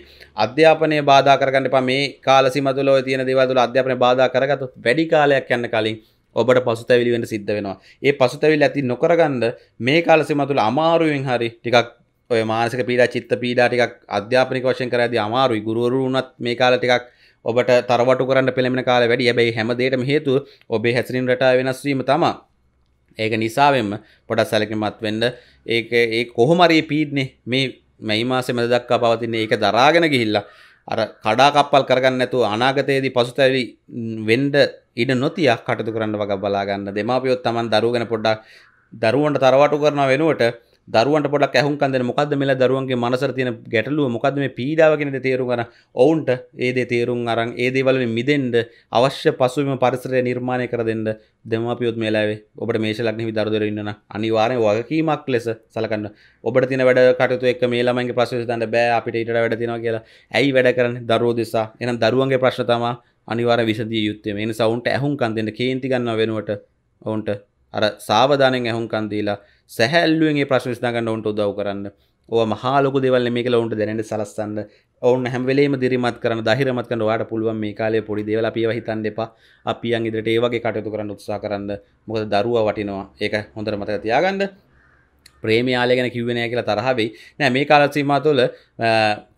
අධ්‍යාපනය බාධා කරගන්න එපා මේ කාල සීම තුළ ඔය තියෙන දේවල් තුළ අධ්‍යාපනය බාධා කරගත්තොත් වැඩි කාලයක් යන කලින් ඔබට පසුතැවිලි වෙන්න සිද්ධ වෙනවා. ඒ පසුතැවිලි ඇති නොකරගන්න මේ කාල සීම තුළ අමාරුවෙන් හරි ටිකක් ඔය මානසික පීඩා චිත්ත පීඩා ටිකක් අධ්‍යාපනික වශයෙන් කරද්දී අමාරුයි. ගුරුවරු වුණත් මේ කාලේ ටිකක් ඔබට තරවටු කරන්න පෙළෙන කාලේ වැඩි. හැබැයි හැම දෙයකටම හේතුව ඔබේ හැසිරීම රටාව වෙනස් වීම තමයි. ඒක නිසාවෙන්ම පොඩක් සැලකිමත් වෙන්න ඒක ඒ කොහොමරී පීඩ්නේ මේ මැයි මාසේ මැද දක්වා පවතින්නේ ඒක දරාගෙන ගිහිල්ලා අර කඩා කප්පල් කරගන්න නැතුව අනාගතයේදී පසුතැවිලි වෙන්න ඉඩ නොතියා කටයුතු කරන්න වග බලා ගන්න දෙමාපියොත් Taman දරුවගෙන පොඩ්ඩක් දරුවන්ට තරවටු කරන වෙනුවට දරුවන්ට පොඩක් ඇහුම්කන් දෙන මොකද්ද මෙලා දරුවන්ගේ මනසට තියෙන ගැටලුව මොකද්ද මේ පීඩාව කියන දේ තේරුම් ගන්න ඔවුන්ට ඒ දේ තේරුම් අරන් ඒ දේවල් වලින් මිදෙන්න අවශ්‍ය පසුබිම පරිසරය නිර්මාණය කර දෙන්න දෙමාපියොත් මෙලාවේ ඔබට මේෂ ලග්නෙහි දරුදරු ඉන්න නම් අනිවාර්යෙන් වගකීමක් ලෙස සලකන්න ඔබට තියෙන වැඩ කටයුතු එක්ක මේ ළමයින්ගේ ප්‍රශ්න විසඳන්න බෑ අපිට ඊටට වැඩ තියෙනවා කියලා ඇයි වැඩ කරන්නේ දරුවෝ දෙසා එහෙනම් දරුවන්ගේ ප්‍රශ්න තමයි අනිවාර විසදිය යුත්තේ මේ නිසා උන්ට ඇහුම්කන් දෙන්න කේන්ති ගන්නව වෙනුවට ඔවුන්ට අර සාවධානයෙන් ඇහුම්කන් දීලා සැහැල්ලුවෙන්ගේ ප්‍රශ් විස්නාගන්න ඔවන්ට උදව් කරන්න ඕ මහාලොක දෙවල් මේක ඔවන්ට දැනට සලස්සන්න ඔවු හැමවලේ දිරිමත් කරන දහිරමත් කන වාට පුළුවන් මේ කාලේ පොඩි දේවල අපිව හිතන් දෙපා අපි අන් ඉදිරිට ඒවගේ කටයුතු කරන්න උත්සා කරන්න මොකද දරුවා වටිනවා ඒක හොඳර මතක තියාගන්න ප්‍රේමයාලගෙන කිවනය කියලා තරහවෙයි නෑ මේ කාලසීමා තුළ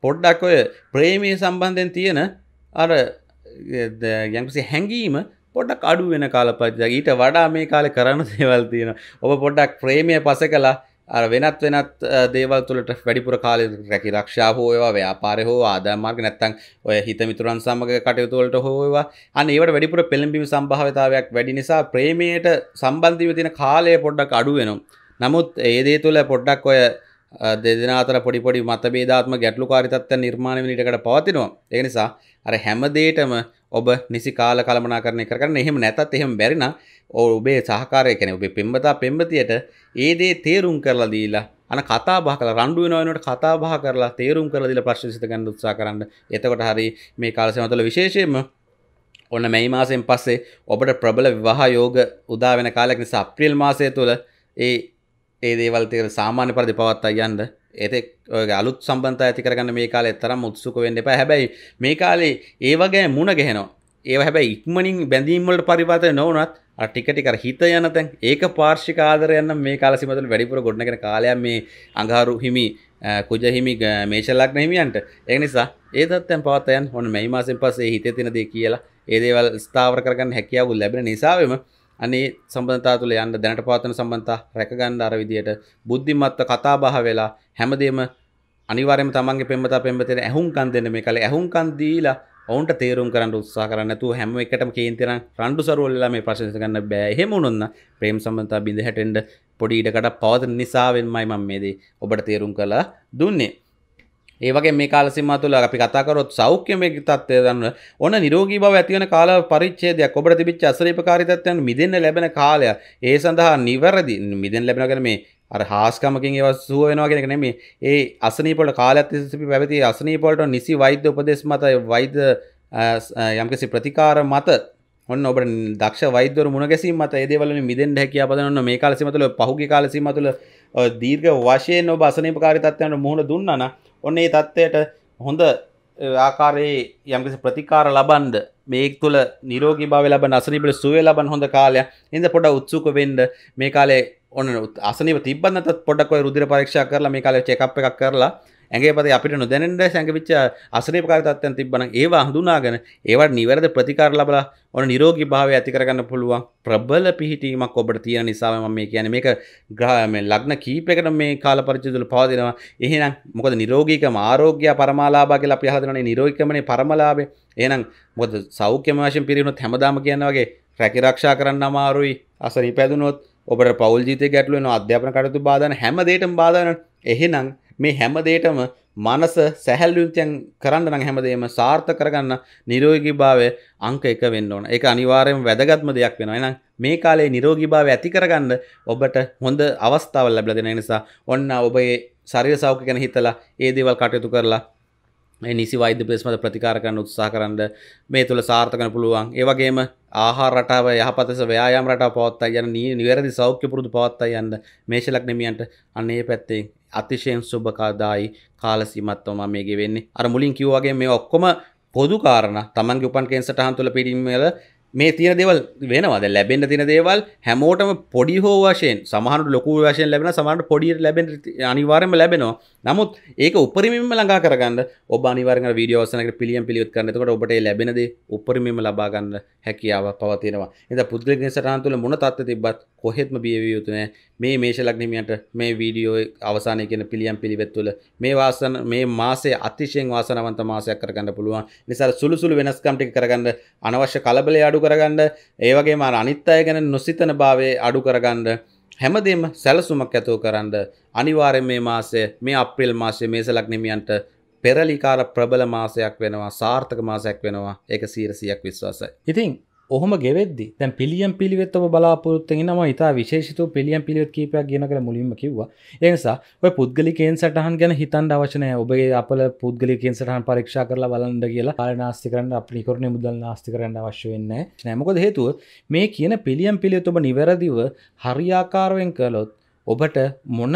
පොඩ්ඩක් ඔය ප්‍රේමය සම්බන්ධයෙන් තියෙන අර යංකිසි හැඟීම පොඩක් අඩු වෙන කාලපච්ච ඊට වඩා මේ කාලෙ කරන්න දේවල් තියෙන ඔබ පොඩ්ඩක් ප්‍රේමය පස කලා අර වෙනත් වෙනත් දේවල් තුළට වැඩිපුර කාලෙ රැකි රක්ෂා හෝයවා ව්‍යාපාරය හෝ ආදාමාර්ග නැත්තං ඔය හිත මිතුරන් සමග කටයුතුවලට හෝවා අන්න ඒවට වැඩිපුර පෙළඹිම සම්භාවතාවයක් වැඩි නිසා ප්‍රේමයට සම්බන්ධීව තියෙන කාලය පොඩ්ඩක් අඩු වෙනවා නමුත් ඒදේ තුළ පොඩ්ඩක් ඔය දෙදෙන අතර පොඩි පොඩි මතභේදාත්ම ගැටලු කාරිතත්ව නිර්මාණය නිටකට පවතිනවා ඒ නිසා අර හැමදේටම ඔබ නිසි කාල කළමනා කරණය කරන්න එහෙම නැතත් එහෙම බැරින ඔබේ සහකාරය කැන ඔබේ පෙම්බතා පෙම්බතියට ඒදේ තේරුම් කරලා දීලා අන කතා බහ කලා රණ්ඩු වෙනවනට කතා බහ කරලා තේරුම් කරලා දීලා ප්‍රශ්න විසඳ ගන්න උත්සාහ කරන්න එතකොට හරි මේ කාලසීමාව තුළ විශේෂයෙන්ම ඔන්න මැයි මාසයෙන් පස්සේ ඔබට ප්‍රබල විවාහ යෝග උදා වෙන කාලයක් නිසා අප්‍රේල් මාසය තුළ ඒ ඒ දේවල් තේර සාමාන්‍ය පරිදි පවත්වා යන්න ඒතෙක් අලුත් සම්බන්ධ ඇතිකරගන්න මේ කාලෙ තරම් උත්සුක වෙන්න එපා හැබැයි මේ කාලේ ඒවගේ මුණ ගැහෙනවා ඒ හැබැයි ඉක්මනින් බැඳීම්වලට පරිවර්තය නොවනත් ටිකටිකර හිත යනතැන් ඒක පාර්ෂික ආදරයන්න මේ කාලසිමතුල වැඩිපුර ගොඩනගෙන කාලයක් මේ අඟහරු හිමි කුජහිමි මේශල්ලක් නහිමියන්ට ඒ නිසා ඒදත්තැන් පවත්තයන් හොන මේ මාසෙන් පසේ හිතේ තිනදේ කියලා ඒදේවල් ස්ථාවර කරගන්න හැකියාවු ලැබෙන නිසාවම අනේ සම්බන්ධතා තුළ යන්න දැනට පවත්වන සම්බන්ධතා රැකගන්න අර විදියට බුද්ධිමත්ව කතාබහ වෙලා හැමදේම අනිවාර්යයෙන්ම තමන්ගේ පෙම්බතා පෙම්බතේට ඇහුම්කන් දෙන්න මේ කාලේ ඇහුම්කන් දීලා ඔවුන්ට තේරුම් කරන්න උත්සාහ කරන්න නැතුව හැම එකටම කේන්තිරන් රණ්ඩු සරුවල් වෙලා මේ ප්‍රශ්න ගන්න බෑ. එහෙම වුණොත් ප්‍රේම සම්බන්ධතා බිඳ හැටෙන්න පොඩි ඉඩකඩක් පවතින නිසා වෙන්මයි මම මේ දේ ඔබට තේරුම් කරලා දුන්නේ. ඒවගේ මේ කාලසිම තුළ අපි කතාකරොත් සෞඛ්‍යමය තත්ත්වය දන්න ඕන නිරෝගී බව ඇතිවන කාල පරිච්ඡේදයක් ඔබට තිබිච්ච අසරීපකාරීතත්වයන් මිදෙන්න ලැබෙන කාලය ඒ සඳහා නිවැරදි මිදෙන්න ලැබෙනවා කියන්නේ මේ අර හාස්කමකින් ඒව සුව වෙනවා කියන එක නෙමෙයි. ඒ අසනීපවල කාලයක් තිස්සේ පැවති අසනීපවලට නිසි වෛද්‍ය උපදෙස් මත වෛද්‍ය යම්කිසි ප්‍රතිකාර මත ඔන්න ඔබට දක්ෂ වෛද්‍යවරු මුණ ගැසීම මත ඒ දේවල් වලින් මිදෙන්න හැකියාව පදන ඔන්න මේ කාල සීමා තුළ පහුගිය කාල සීමා තුළ දීර්ඝ වශයෙන් ඔබ අසනීපකාරී තත්ත්වයන්ට මුහුණ දුන්නා නම් ඔන්න ඒ තත්ත්වයට හොඳ ආකාරයේ යම්කිසි ප්‍රතිකාර ලබන්ඩ මේක් තුළ නිරෝගී භාව ලබ අසනිපට සුවේ ලබන් හොඳ කාලයක් එඳ පොඩ උත්සුක වෙන්ඩ මේ කාලේ ඔන්න අසනි තිබන්නත් පොඩක් රුදිර පරක්ෂ කරලා මේ කාලේ චෙකප් එකක් කරලා ඇගේ පත අපිට නොදැනට සැඟවිච්ච අසනේපකාරතත්වයන් තිබන ඒවා හඳුනාගෙන ඒවට නිවැරද ප්‍රතිකාර ලබලා ඕන නිරෝගී භාවය ඇති කරගන්න පුළුවන් ප්‍රබල පිහිටීමක් ඔබට තියෙන නිසාම මම මේ කියන්නේ මේක ග්‍රහම ලග්න කීපයකට මේ කාල පරිච්ඡේදය තුළ පවතිනවා එහෙනම් මොකද නිරෝගීකම ආරෝග්‍ය පරමාලාභය කියලා අපි අහලා තියෙනවානේ නිරෝගීකමනේ පරමලාභය එහෙනම් මොකද සෞඛ්‍යම වශයෙන් පිරිනුත් හැමදාම කියනවා වගේ රැකී ආරක්ෂා කරන්න අමාරුයි අසනීප හැදුනොත් ඔබට පෞල් ජීවිතේ ගැටලු වෙනවා අධ්‍යාපන කටයුතු බාධා හැම දෙයකටම බාධා එහෙනම් මේ හැමදේටම මනස සැහැල්ලුත්යන් කරන්න නම් හැමදේම සාර්ථක කරගන්න නිරෝගී භාවය අංක 1 වෙන්න ඕන. ඒක අනිවාර්යයෙන්ම වැදගත්ම දෙයක් වෙනවා. එහෙනම් මේ කාලේ නිරෝගී භාවය ඇති කරගන්න ඔබට හොඳ අවස්ථාවක් ලැබලා දෙන නිසා ඔන්න ඔබේ ශරීර සෞඛ්‍ය ගැන හිතලා ඒ දේවල් කටයුතු කරලා මේ නිසි වෛද්‍ය ප්‍රතිස්මත ප්‍රතිකාර කරන්න උත්සාහ කරන්න මේ තුල සාර්ථක වෙන්න පුළුවන්. ඒ වගේම ආහාර රටාව යහපතස ව්‍යායාම රටාව පවත්වා යන නිවැරදි සෞඛ්‍ය පුරුදු පවත්වා යන්න මේෂලක් නෙමියන්ට අන්න ඒ පැත්තෙන් අතිශයෙන් සුභකාදායි කාලසිමත්ව මම මේ ගෙවෙන්නේ අර මුලින් කිව්වාගේ මේ ඔක්කොම පොදු කාරණා තමන්ගේ උපන් කේන්සටහන් තුළ පිරිමවල මේ තියෙන දෙවල් වෙනවාද ලැබෙන්ට තින දේවල් හැමෝටම පොඩි හෝ වශයෙන් සමහට ලොකු වශයෙන් ලැබෙන සමහට පොඩියට ලැබෙන අනිවාරම ලැබෙනවා නමුත් ඒක උපරිමිම ලඟා කරගන්න ඔබ අනිවර විඩියෝසනක පිළියම් පිළියොත් කරනකට ඔබට ලැබෙනද උපරිමිම ලබාගන්න හැකියාව පවතිනවා එද පුද්ගලග සටහන් තුළ මොන තත්ව තිබත් කොහෙත්ම බියවිය යුතුනෑ මේ මේශලක්නමියන්ට මේ වීඩියෝ අවසානය කියෙන පිළියම් පිළිවෙත් තුළ මේ වාසන මේ මාසේ අතිශයෙන් වාසනවන්ත මාසයක් කරගන්න පුළුවන් නිසා සුළුසුළු වෙනස්කම්ටි කරගන්න අනවශ්‍ය කලබලයාඩු අඩු කරගන්න ඒවගේ මාර අනිත් අය ගැන නොසිතන භාවේ අඩු කරගන්න හැමදේම සැලසුමක් ඇතුව කරන්න අනිවාර්යෙන් මේ මාසය මේ අප්‍රේල් මාසය මේසලග්නිමියන්ට පෙරලිකාර ප්‍රබල මාසයක් වෙනවා සාර්ථක මාසයක් වෙනවා ඒක සීරසියක් විශ්වාසයි. ඉතින් ඔහොම ගෙවෙද දැ පිළියම් පිළිවෙත් ඔබ බලාපොරත්තුෙන ම ඉතා විශේෂතු පිළියම් පිළිවෙත් කීපයක් ගෙන කළ මුලින්ම කිව්වා එනිසා ඔය පුද්ගලිකෙන් සටහන් ගැන හිතන් අවශනය ඔබගේ අපල පුද්ගලිකෙන් සටහන් පරීක්ෂා කරලා බලන්න කියලා පාල නාස්ති කරන්න අපි කරන මුදල් නාස්ති කරන්න අවශ්‍ය වෙන්න නෑමකොද හේතුව මේ කියන පිළියම් පිළියත් ඔබ නිවැරදිව හරියාකාරුවෙන් කළොත් ඔබට මොන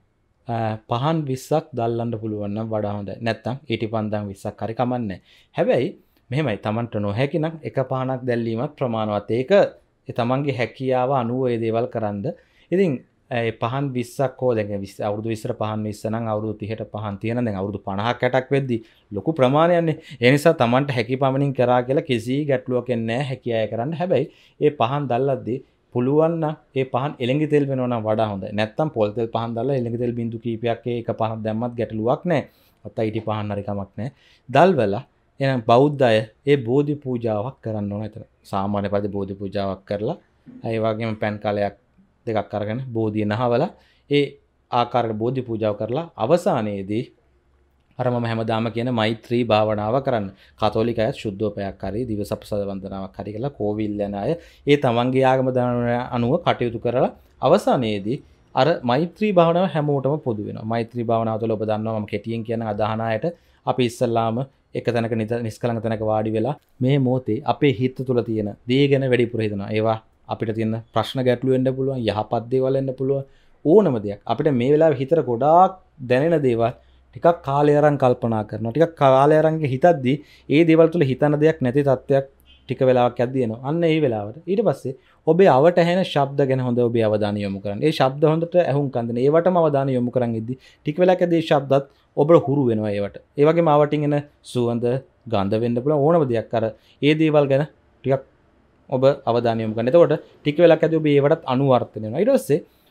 පහන් විස්සක් දල්ලන්න පුළුවන්න වඩා හොඳ නැත්තම් ඊටි පන්දම් විස්සක් හරි කමන්න හැබැයි මෙමයි තමන්ට නොහැකිනම් එක පහනක් දැල්ලීමත් ප්‍රමාණවත් ඒක තමන්ගේ හැකියාව අනුව ඒ දේවල් කරන්න ඉතින් පහන් විස්සක් හෝ දැ විස් අවුදු විසර පහන් විස්සන අවුදු තිහට පහන් තියෙන දැ අවුදු පණහකටක් වෙද්දි ලොකු ප්‍රමාණයන්නේ එනිසා තමන්ට හැකි පමණින් කරා කියලා කිසි ගැටලුව කෙන්නෑ හැකියාය කරන්න හැබැයි ඒ පහන් දල්ලද්දී පුළුවන්න ඒ පහන් එළඟි තෙල් වෙනවන වඩා හොඳ නැත්තම් පොල් තෙල් පහන් දාලා එළඟි තෙල් බින්දු කීපයක් ඒක පහන් දැම්මත් ගැටලුවක් නැහැ අත ඊටි පහන් හරි කමක් නැහැ දල්වලා එහෙනම් බෞද්ධ අය ඒ බෝධි පූජාවක් කරන්න ඕන එතන සාමාන්‍ය පරිදි බෝධි පූජාවක් කරලා ඒ වගේම පැන් කලයක් දෙකක් අරගෙන බෝධිය නහවලා ඒ ආකාරයට බෝධි පූජාව කරලා අවසානයේදී අරම හැමදාම කියන මෛත්‍රී භාවනාව කරන්න කතෝලික අය ශුද්ධෝපයක් හරි දිවසපසද වන්දනාවක් හරි කියලා කෝවිල් යන අය ඒ තමන්ගේ ආගම අනුව කටයුතු කරලා අවසානයේදී අර මෛත්‍රී භාවනාව හැමෝටම පොදු වෙනවා මෛත්‍රී භාවනාව තුළ ඔබ දන්නවා මම කෙටියෙන් කියන අදහනායට අපි ඉස්සල්ලාම එක තැනක නිස්කලංක තැනක වාඩි වෙලා මේ මොහොතේ අපේ හිත තුළ තියෙන දේ ගැන වැඩිපුර හිතනවා ඒවා අපිට තියෙන ප්‍රශ්න ගැටලු වෙන්න පුළුවන් යහපත් දේවල් වෙන්න පුළුවන් ඕනම දෙයක් අපිට මේ වෙලාවේ හිතට ගොඩාක් දැනෙන දේවල් ටිකක් කාලයරං කල්පනා කරන ටික කාලයරන්ගේ හිතද්දී ඒ දෙවල් තුළ හිතන දෙයක් නැති තත්ත්වයක් ටික වෙලාක් ඇදයන අන්න ඒ වෙලාවට ඊට පස්සේ ඔබේ අවට හැන ශබ්ද ගැන හොඳ ඔබේ අවධාන යොමු කරන්න ඒ ශබ්ද හොඳට ඇහුම් කන්දන ඒවට අවධාන යොමු කරන්න ඉදදි ටික් වෙලාක දේ ශබ්දත් ඔබ හුරු වෙනවා ඒවට ඒවගේ මාවටින් එන සුවන්ද ගන්ධ වෙන්න පුළ ඕනම දෙයක් කර ඒ දේවල් ගැන ටිකක් ඔබ අවධානයම කනතකොට ටික වෙලක් ඇද ඔබ ඒවටත් අනුවර්තනය ඉටස්සේ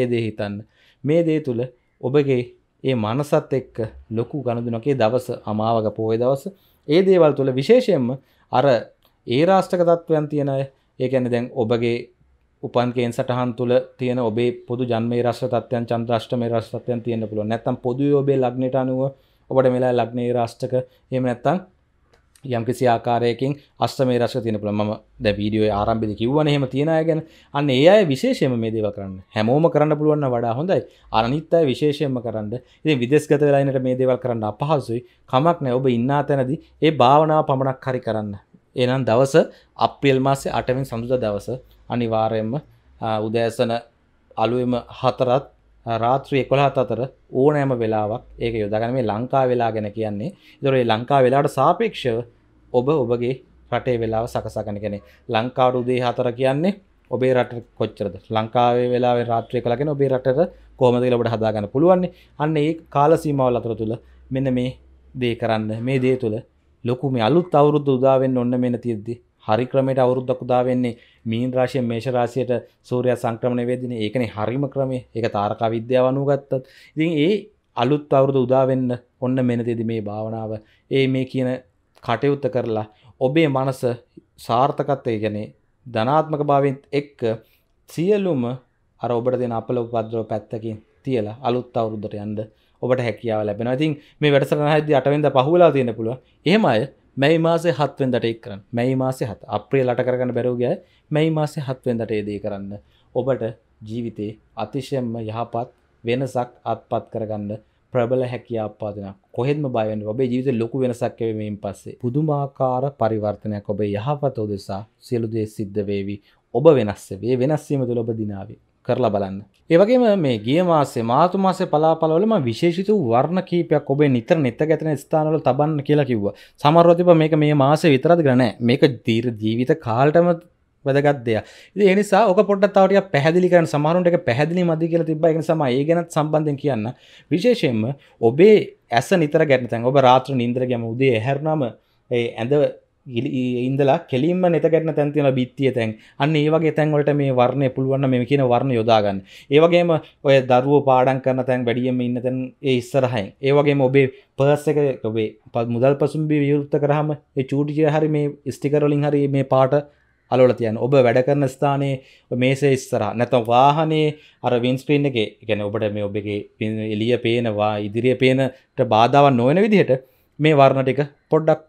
ඒ දේ හිතන්න මේ දේ තුළ ඔබගේ ඒ මනසත් එක්ක ලොකු ගණදුනකේ දවස අමාවක පෝය දවස ඒ දේවල් තුළ විශේෂයෙන්ම අර ඒ රාෂ්ටක තත්ත්වයන් තියෙන අය ඒකැන දැන් ඔබගේ උපන්කෙන් සටහන් තුළ තියෙන ඔබේ පොදු ජන්ම රශ්‍රතත්යන් චන්ද්‍රශ්ටම රශ්තයන් තියෙන පුළ නැතම් පොදු ඔබේ ලක්නට අනුව ඔබට මෙලා ලක්නේ රාෂ්ටක එම නැත්තන් යම්කිසි ආකාරයකින් අස්තමේ රස තියෙන පුළුවන් මම දැන් වීඩියෝ ආරම්භයේදී කිව්වනේ එහෙම තියන අය ගැන අන්න ඒ අය විශේෂයෙන්ම මේ දේවල් කරන්න හැමෝම කරන්න පුළුවන් නම් වඩා හොඳයි අනිත් අය විශේෂයෙන්ම කරන්න ඉතින් විදේශගත වෙලා ඉන්නට මේ දේවල් කරන්න අපහසුයි කමක් නැහැ ඔබ ඉන්නා තැනදී ඒ භාවනාව පමණක් හරි කරන්න එහෙනම් දවස අප්‍රේල් මාසේ 8 වෙනි සඳුදා දවස අනිවාර්යයෙන්ම උදෑසන අලුයම හතරත් රාත්‍රී එකොළහත් අතර ඕනෑම වෙලාවක් ඒක යොදාගන මේ ලංකා වෙලා ගැන කියන්නේ දොරේ ලංකා වෙලාට සාපේක්ෂව ඔබ ඔබගේ රටේ වෙලාව සකසාගන කෙනෙ ලංකාඩු දේ හතර කියන්නේ ඔබේ රට කොච්චරද ලංකාවේ වෙලා රාත්‍රය කලගෙන ඔබේ රට කෝමදල ඔබට හදාගන්න පුළුවන්නේ අන්න ඒ කාල සීමාවල් අතර තුළ මෙන්න මේ දේ කරන්න මේ දේ තුළ ලොකු මේ අලුත් අවුරුද්ද උදාවෙන් ඔන්න මෙන තියද්දී හරි ක්‍රමයට අවුරුද්දක් උදා වෙන්නේ මීන රාශිය මේෂ රාශියට සූර්යයා සංක්‍රමණය වෙද්දී ඒකනේ හරිම ක්‍රමය. ඒක තාරකා විද්‍යාව අනුව ගත්තත්. ඉතින් ඒ අලුත් අවුරුදු උදා වෙන්න ඔන්න මෙන්නදී මේ භාවනාව ඒ මේ කියන කටයුත්ත කරලා ඔබේ මනස සාර්ථකත්වය කියන්නේ ධනාත්මක භාවයෙන් එක්ක සියලුම අර ඔබට දෙන අපලෝපද්‍රව පැත්තකින් තියලා අලුත් අවුරුද්දට යන්න ඔබට හැකියාව ලැබෙනවා. ඉතින් මේ වැඩසටහන හදදී 8 වෙනිදා පහුවලා තියෙන පුළුවන්. එහෙම අය මැයි මාසේ හත්වෙන්දට එක් කරන්න මැයි මාසේ හත් අප්‍රිය ලට කරගන්න බැරෝගෑ මැයි මාසේ හත්වෙන්දට ඒදේ කරන්න ඔබට ජීවිතේ අතිශයම්ම යහපත් වෙනසක් අත්පත් කරගන්න ප්‍රබල හැකිය අපාදන කොහෙම බයන්න ඔබේ ජීවිත ලොකු වෙනසක්කවීමෙන් පස්සේ පුදුමාකාර පරිවර්තනයක් ඔබේ යහපත උදෙසා සියලුදේ සිද්ධ වේවි ඔබ වෙනස්සේ වෙනස්සීම තුළ ඔබ දිනාවේ කරලා බලන්න. ඒවගේම මේ ගිය මාසේ මාතු මාසේ පලාපලවලම විශේෂිත වර්ණ කීපයක් ඔබේ නිතර නෙත ගැතන ස්ථානවල තබන්න කියලා කිව්වා. සමහරව තිබ්බා මේක මේ මාසේ විතරද කියලා නෑ. මේක දීර්ඝ ජීවිත කාලටම වැදගත් දෙයක්. ඉතින් ඒ නිසා ඔක පොඩ්ඩක් තව ටිකක් පැහැදිලි කරන්න සමහරුන්ට ඒක පැහැදිලි මදි කියලා තිබ්බා. ඒ නිසා මම ඒ ගැනත් සම්බන්ධයෙන් කියන්න. විශේෂයෙන්ම ඔබේ ඇස නිතර ගැටෙන තැන් ඔබ රාත්‍රී නිින්දර ගියම උදේ ඇහැරුනම ඒ ඇඳ ඉන්දලා කෙලින්ම නතගැන තැන්තින බිත්තිය තැන් අන්න ඒවගේ තැන්වලට මේ වර්ණය පුළුවන්න මෙම කියන වර්ණ යොදාගන්න ඒවගේම ඔය දරුව පාඩන් කරන තැන් වැඩියම ඉන්න තැන් ඒ ඉස්සරහයි ඒවගේ ඔබේ පර්ස එක ඔබේ පත් මුදල් පසුම්බි වියුත්ත කරහම ඒ චූටිය හරි මේ ස්ටිකරලින් හරි මේ පාට අලෝල තියන් ඔබ වැඩ කරන ස්ථානයේ මේසේ ඉස්සරහ නැතම් වාහනේ අර වින්ස්ක්‍රීන් එක ගැන ඔබට මේ ඔබගේ එලිය පේනවා ඉදිරිය පේනට බාධාවන් නොවන විදිහට මේ වර්ණටික පොඩ්ඩක්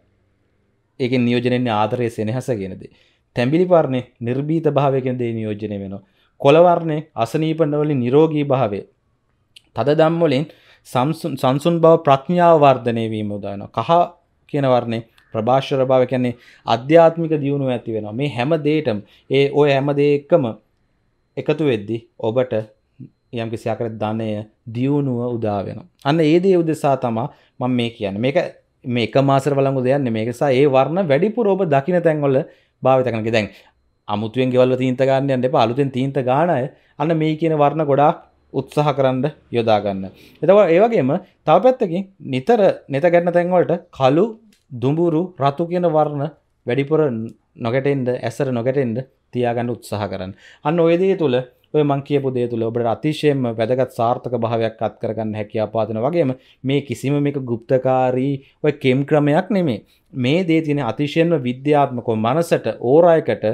ඒක නියෝජනෙන්නේ ආදරය සෙනහසගෙනද. තැඹිලි පාරණය නිර්බීත භාවයකෙන්දේ නියෝජනය වෙන. කොළවරණය අසනීපනවලින් නිරෝගී භාවේ. තද දම්වලින් සංසුන් බව ප්‍රඥාව වර්ධනය වීම උදායන. කහ කියනවරණේ ප්‍රභාෂර භාව කියන්නේ අධ්‍යාත්මික දියුණුව ඇති වෙනවා. මේ හැම දේටම ඒ ඔය හැම දේ එකම එකතු වෙද්දි ඔබට යම්කිසි ආකාරයක ධනය දියුණුව උදා වෙනවා. අන්න ඒ දේ උදෙසා තමයි මම මේ කියන්නේ. මේක මේ එක මාසර වලංගු දෙයන්න මේකසා ඒ වර්ණ වැඩිපුර ඔබ දකින තැන්වල භාවිතකනක දැන් අමුතුවෙන් ගෙවල්ල තීන්ත ගන්නයන්න එපා අලුතෙන් තීන්ත ගානය අන්න මේ කියන වර්ණ ගොඩාක් උත්සාහ කරන්න යොදාගන්න. එතව ඒවගේම තව පැත්තකින් නිතර නෙත ගැන්න තැන්වලට කලු දුඹුරු රතු කියන වර්ණ වැඩිපුර නොගැටෙන්ද ඇසර නොගැටෙන්ද තියාගන්න උත්සාහ කරන්න. අන්න ඔයදේ තුළ ඔය මං කියපු දේ තුළ ඔබට අතිශයෙන්ම වැදගත් සාර්ථක භාවයක් අත් කරගන්න හැකියා පාදන වගේම මේ කිසිම මේක ගුප්තකාරී ඔය කෙම් ක්‍රමයක් නෙමේ මේ දේ තියෙන අතිශයෙන්ම විද්‍යාත්මකෝ මනසට ඕරායකට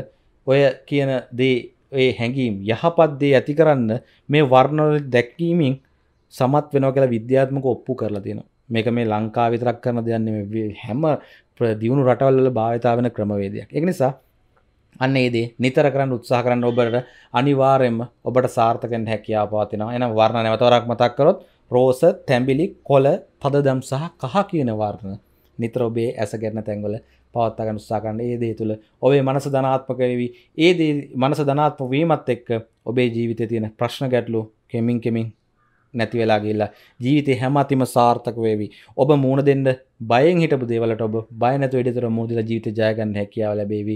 ඔය කියන දේ ඒ හැඟීම් යහපත් දේ ඇති කරන්න මේ වර්ණවල දැක්වීමෙන් සමත් වෙනවා කියලා විද්‍යාත්මක ඔප්පු කරලා තියෙනවා මේක මේ ලංකා විතරක් කරන දෙයන්නේ හැම දියුණු රටවල්ල භාවිතාවන ක්‍රමවේදයක් එක නිසා අන්න ඒදේ නිතර කරන්න උත්සාහ කරන්න ඔබට අනිවාර්යෙන්ම ඔබට සාර්ථකෙන් හැකියාව පවතිනවා. එහෙනම් වර්ණ නැවතවරක් මතක් කරොත් රෝස, තැඹිලි, කොළ, පදදම් සහ කහ කියන වර්ණ නිතර ඔබේ ඇස ගැන තැන්වල පවත්වා ගන්න උත්සාහ කරන්න. ඒ දේ තුළ ඔබේ මනස ධනාත්මක වෙවි. ඒ දේ මනස ධනාත්මක වීමත් එක්ක ඔබේ ජීවිතයේ තියෙන ප්‍රශ්න ගැටලු කෙමින් කෙමින් නැති වෙලා ගිහිල්ලා ජීවිතේ හැම අතිම සාර්ථක වේවි. ඔබ මූණ දෙන්න බයෙන් හිටපු දේවලට ඔබ බය නැතුව ඉදිරියට මූණ දීලා ජීවිතය ජය ගන්න හැකියාව ලැබේවි.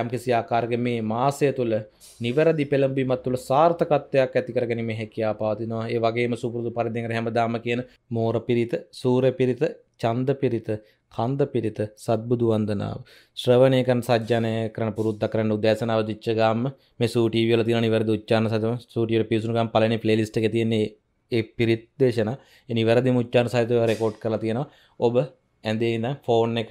යම්කිසි ආකාරයක මේ මාසය තුළ නිවැරදි පෙළඹීමත් තුළ සාර්ථකත්වයක් ඇති කර ගැනීම හැකියාව පවතිනවා. ඒ වගේම සුපුරුදු පරිදි හැමදාම කියන මෝර පිරිත, සූර්ය පිරිත, චන්ද පිරිත, කන්ද පිරිත, සත්බුදු වන්දනාව, ශ්‍රවණය කරන සජ්ජනය කරන පුරුද්ද කරන උදෑසනාව දිච්ච ගාම්ම මේ සූ ටීවී වල තියෙන නිවැරදි උච්චාරණ සතම සූ ටීවී පිසුණු ගාම් පළවෙනි ප්ලේලිස්ට් එකේ තියෙන ඒ පිරිත් දේශන, ඒ නිවැරදි උච්චාරණ සහිතව රෙකෝඩ් කරලා තියෙනවා. ඔබ ඇඳේ ඉඳන් ෆෝන් එක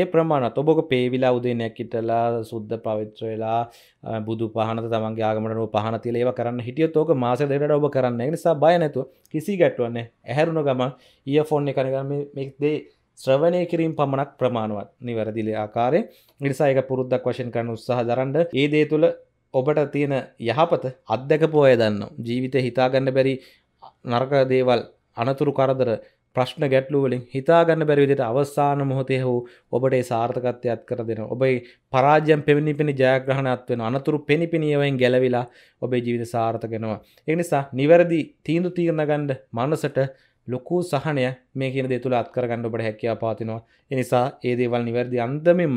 ඒ ප්‍රමාණ ඔබොක පේවිලා උදේනයක් ඉටලා සුද්ද පවිත්‍ර වෙලා බුදු පහන තමන්ගේ ආගමට පහන තිල ඒව කරන්න හිටියොත් ඕක මාස දෙකට ඔබ කරන්න නිසා බය නැතු කිසි ගැටුවන්නේ ඇහැරුණ ගමන් ඊය ෆොන් එකනගම මෙක්දේ ශ්‍රවණය කිරීම පමණක් ප්‍රමාණවත් නිවැරදිල ආකාරය නිසායක පුරුද්දක් වශයෙන් කරන උත්සාහ දරන්ඩ ඒ දේ තුළ ඔබට තියෙන යහපත අත්දැක පෝය දන්න ජීවිත හිතාගන්න බැරි නර්ක දේවල් අනතුරු කරදර ප්‍රශ්න ගැටලුවලින් හිතාගන්න බැරිවිදිට අවස්සාන මොහොතය හෝ ඔබට සාර්ථකත්වයක් කර දෙෙන ඔබයි පරාජයම් පෙමිණි පිණි ජයග්‍රහණත් වෙන අනතුරු පෙනිපිනිියවෙන් ගැලවිලා ඔබේ ජීවිත සාර්ථකෙනවා. එනිසා නිවැරදි තීන්දු තීරණගණ්ඩ මනසට ලොකු සහනය මේ කියන දෙතුළ අත්කරගන්න ඔබට හැකියා පාතිනවා. එනිසා ඒ දේවල් නිවැරදි අන්දමෙන්ම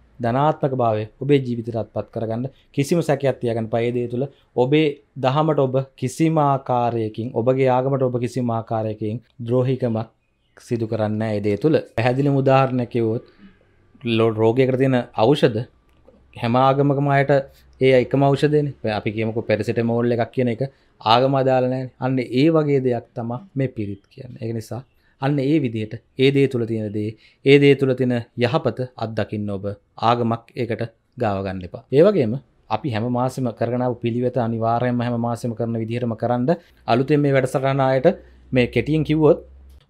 ධනාත්මක භාවය ඔබේ ජීවිතයටත් පත් කරගන්න කිසිම සැකයක් තියාගන්න පයදේ තුළ ඔබේ දහමට ඔබ කිසිම ආකාරයකින් ඔබගේ ආගමට ඔබ කිසිම ආකාරයකින් ද්‍රෝහිකමක් සිදු කරන්න එදේ තුළ පැහැදිලි මුදාහරණයකිවොත් ලොඩ රෝගයකට තියෙන අවෂද හැම ආගමකම අයට ඒ එකම අවෂදන අපි කියමක පෙරසිට මෝල්ල එකක් කියන එක ආගම අදාලනෑ අන්න ඒ වගේ දෙයක් තම මේ පිරිත් කියන්න ඒ නිසා අන්න ඒ විදියට ඒ දේ තුළ තියෙන දේ ඒ දේ තුළ තින යහපත අත්දකින්න ඔබ ආගමක් ඒකට ගාවගන්න එපා ඒවගේම අපි හැම මාසම කරනාව පිළිවෙත අනිවාරයම හැම මාසම කරන විදිහටම කරන්න අලුතෙන් මේ වැඩසටනායට මේ කෙටියෙන් කිව්වොත්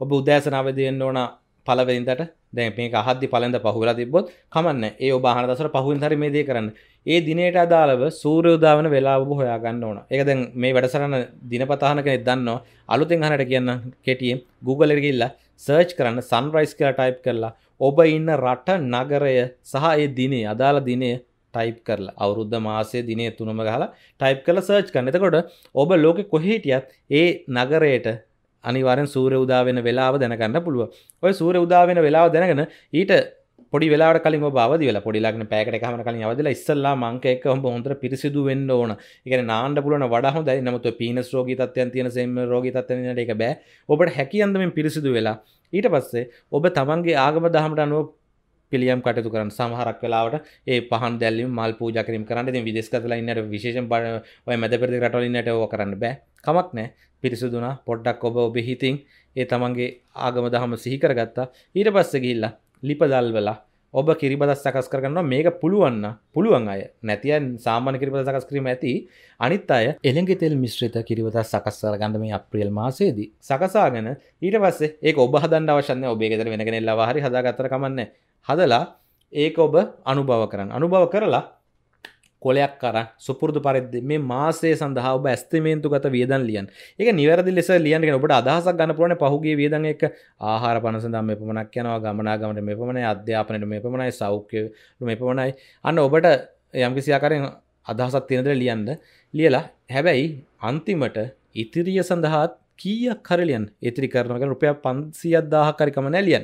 ඔබ උදෑසනාවදයෙන්න්න ඕන පලවෙදින්දට දැන් මේක අහද්දි පළඳ පහුවෙලා තිබ්බොත් කමන්න ඒ ඔබ අහන දසර පහුවෙන් හරි මේ දේ කරන්න. ඒ දිනේට අදාළව සූර්යෝදා වෙන වෙලාව ඔබ හොයා ගන්න ඕන. ඒක දැන් මේ වැඩසටහන දිනපතාහන කෙනෙක් දන්නවා. අලුතෙන් අහනට කියන්න කෙටියෙන් Google එකට ගිහිල්ලා search කරන්න sunrise කියලා type කරලා ඔබ ඉන්න රට නගරය සහ ඒ දිනේ අදාළ දිනේ ටයිප් කරල අවුද්ධ මාසේ දිනේ තුනම ගහලා ටයිප් කල සර්ච් කන්න එතකොට ඔබ ලෝක කොහේටියත් ඒ නගරයට අනිවාරෙන් සූර උදාවෙන වෙලාව දැනගන්න පුළුව ඔය සූර උදාවෙන වෙලාව දැනගෙන ඊට පොඩි වෙලා කලින් බවදි වෙලා පොඩිලක්න පෑකට හම කලින් අවදල ඉස්සල්ලා මංකෙක් හොම හොඳට පිරිසිදු වෙන්න ඕන එකන නාන්ඩ පුලන වඩහ දැයි නමුතු පිනස් රෝගී තත්යන් තියෙන සෙම රෝගී තත්වනට එක බෑ ඔබට හැකියන්දමින් පිරිසිදු වෙලා ඊට පස්සේ ඔබ තමන්ගේ ආගම දහමට අනුව පිළියම් කටයුතු කරන්න සමහරක් වෙලාවට ඒ පහන් දැල්ලීම මල් පූජා කිරීම කරන්න ඉතින් විදේශගතලා ඉන්නට විශේෂයෙන් ඔය මැද පෙරදි රටවල ඉන්නට ඕක කරන්න බෑ කමක් නැහැ පිරිසුදුනා පොඩ්ඩක් ඔබ ඔබේ හිතින් ඒ තමන්ගේ ආගම දහම සිහි කරගත්තා ඊට පස්සේ ගිහිල්ලා ලිපදල් වෙලා ඔබ කිරිබද සකස් කරගන්නවා මේක පුළුවන්න පුළුවන් අය නැතියන් සාමාන කිරිබද සකස් කිරීම ඇති අනිත් අය එළඟ තෙල් මිශ්‍රිත කිරිබද සකස් කරගන්න මේ අප්‍රියල් මාසේදී සකසාගෙන ඊට පස්සේ ඒක ඔබ හදන්න අවශ්‍යන්නේ ඔබේ ගෙදර වෙනගෙන ලවහරි හදාගත්තර කමන්නේ හදලා ඒක ඔබ අනුභව කරන්න අනුභව කරලා කොලයක් කර සුපුරදු පරිදි මේ මාසේ සඳහා ඔබ ඇස්තිමේන්තු ගත වියදන් ලියන් එක නිවැරදි ලෙස ලියන්න ඔබට අදහසක් ගන්න පුළුවන් පහුගේ වියදන් එක ආහාර පනසඳම් මේ පමණක් යනවා ගමනාගමට මේ පමණයි අධ්‍යාපනයට මේ පමණයි සෞඛ්‍ය මේ පමණයි අන්න ඔබට යම්කිසියාකාරයෙන් අදහසක් තියෙනද ලියන්න ලියලා හැබැයි අන්තිමට ඉතිරිය සඳහාත් කීයක් කරලියන් ඉතිරි කරනක රුපය පන්සියත් දාහකරිකම නැලියන්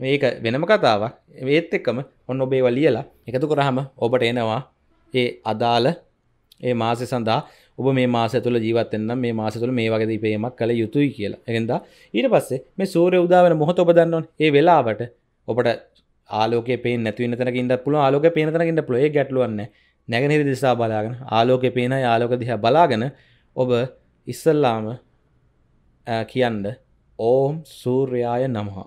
මේක වෙනම කතාව ඒත් එක්කම ඔන්න ඔබේ වලියලා එකතු කරහම ඔබට එනවා ඒ අදාළ ඒ මාසය සඳහා ඔබ මේ මාස තුළ ජීවත්තෙන්න්න මේ මාස තුළ මේ වගේ දීපේමක් කළ යුතුයි කියලා එකෙන්ද ඊට පස්සේ මේ සූරය උදාවන මොහොත ඔබ දන්නවන් ඒ වෙලාවට ඔබට ආලෝක පේ නැතිව තැකින්ට පුළ ආලෝක පේනතනකින්ට පුළේ ගැටලුවන්න නැගනිර දිසා බලාගෙන ආලෝක පේන ආලෝක දිහ බලාගෙන ඔබ ඉස්සල්ලාම කියන්න ඕම් සූර්යාය නමහා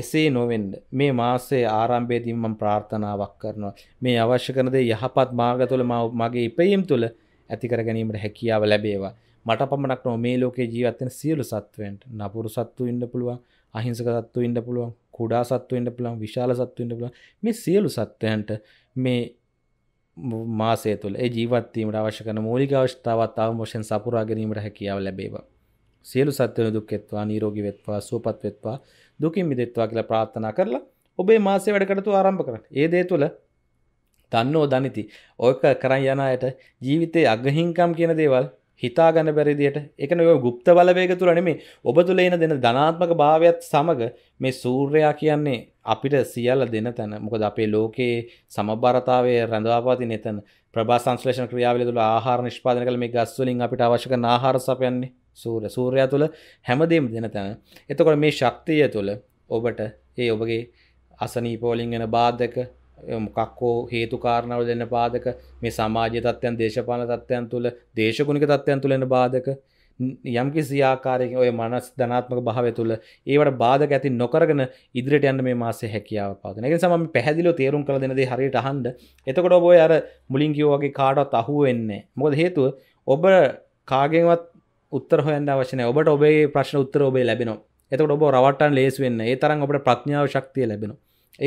එසේ නොවෙන්ඩ මේ මාසේ ආරම්භයේදීම ප්‍රාර්ථනාවක් කරනවා මේ අවශ්‍ය කරනද යහපත් මාර්ග තුළ මගේ ඉපයීම් තුළ ඇතිකර ගැනීමට හැකියාව ලැබේවා මට පමණක් නො මේ ලෝකේ ජීවත්තෙන සියලු සත්වෙන්ට නපුරු සත්තු ඉන්න පුළුවන් අහිංසක සත්තු ඉන්න පුළුවන් කුඩා සත්තු ඉන්න පුළුවන් විශාල සත්තු ඉන්න පුළුවන් මේ සියලු සත්වයන්ට මේ මාසේ තුළ ජීවත්වීමට අවශ්‍ය කන මූලික අවශ්‍යතාවත් අවමෝෂෙන් සපුරා ගැනීමට හැකියාව ලැබේවා සියලු සත්වන දුක් එත්වා නීරෝගී වෙත්වා සුවපත් වෙත්වා දුකින් මිදෙත්වා කියලා ප්‍රාර්ථනා කරලා ඔබේ මාසේ වැඩ කටතු ආරම්භ කරන්න. ඒ දේ තුළ දන්නෝ දනිති. ඔයක කරන් යන අයට ජීවිතේ අගහින්කම් කියන දේවල් හිතාගන්න බැරිදියට එකන ඔය ගුප්ත බලවේග තුළ නෙමේ ඔබ තුළ එන දෙන ධනාත්මක භාවයත් සමඟ මේ සූර්යා කියන්නේ අපිට සියල්ල දෙන තැන මොකද අපේ ලෝකයේ සමබරතාවය රැඳවාපාති නෙතන ප්‍රභා සංශ්ලේෂණ ක්‍රියාවල තුළ ආහාර නිෂ්පාදන කළ මේ ගස්වලින් අපිට අවශ්‍යක ආහාර සපයන්නේ සූර සූරයා තුළ හැමදේම දෙන තැන එතකොට මේ ශක්තිය තුළ ඔබට ඒ ඔබගේ අසනීපෝලින් වෙන බාධක මොකක්කෝ හේතුකාරණාව දෙන්න පාදක මේ සමාජ තත්ත්යන් දේශපාන තත්ත්යන් තුළ දේශකුණික තත්ත්යන් තුළෙන බාධක යම්කි සියාකාරයකින් ඔය මනස් ධනාත්මක භාවය තුළ ඒවට බාධක ඇති නොකරගෙන ඉදිරිට යන්න මේ මාසේ හැකියාව පාදන එක සම පැහැදිලෝ තේරුම් කළ දෙනද හරියට හන්ඩ එතකොට ඔබ අර මුලින්කිෝ වගේ කාඩත් අහුවෙන්නේ මොද හේතුව ඔබ කාගෙන්වත් උත්තර හොයන්න අවශ්‍යන ඔබට ඔබේ ප්‍රශ්න උත්තර ඔබේ ලැබෙනවා එතකට ඔබ රවටන් ලේස් වෙන්න ඒ තරම් ඔබට ප්‍රඥාව ශක්තිය ලැබෙන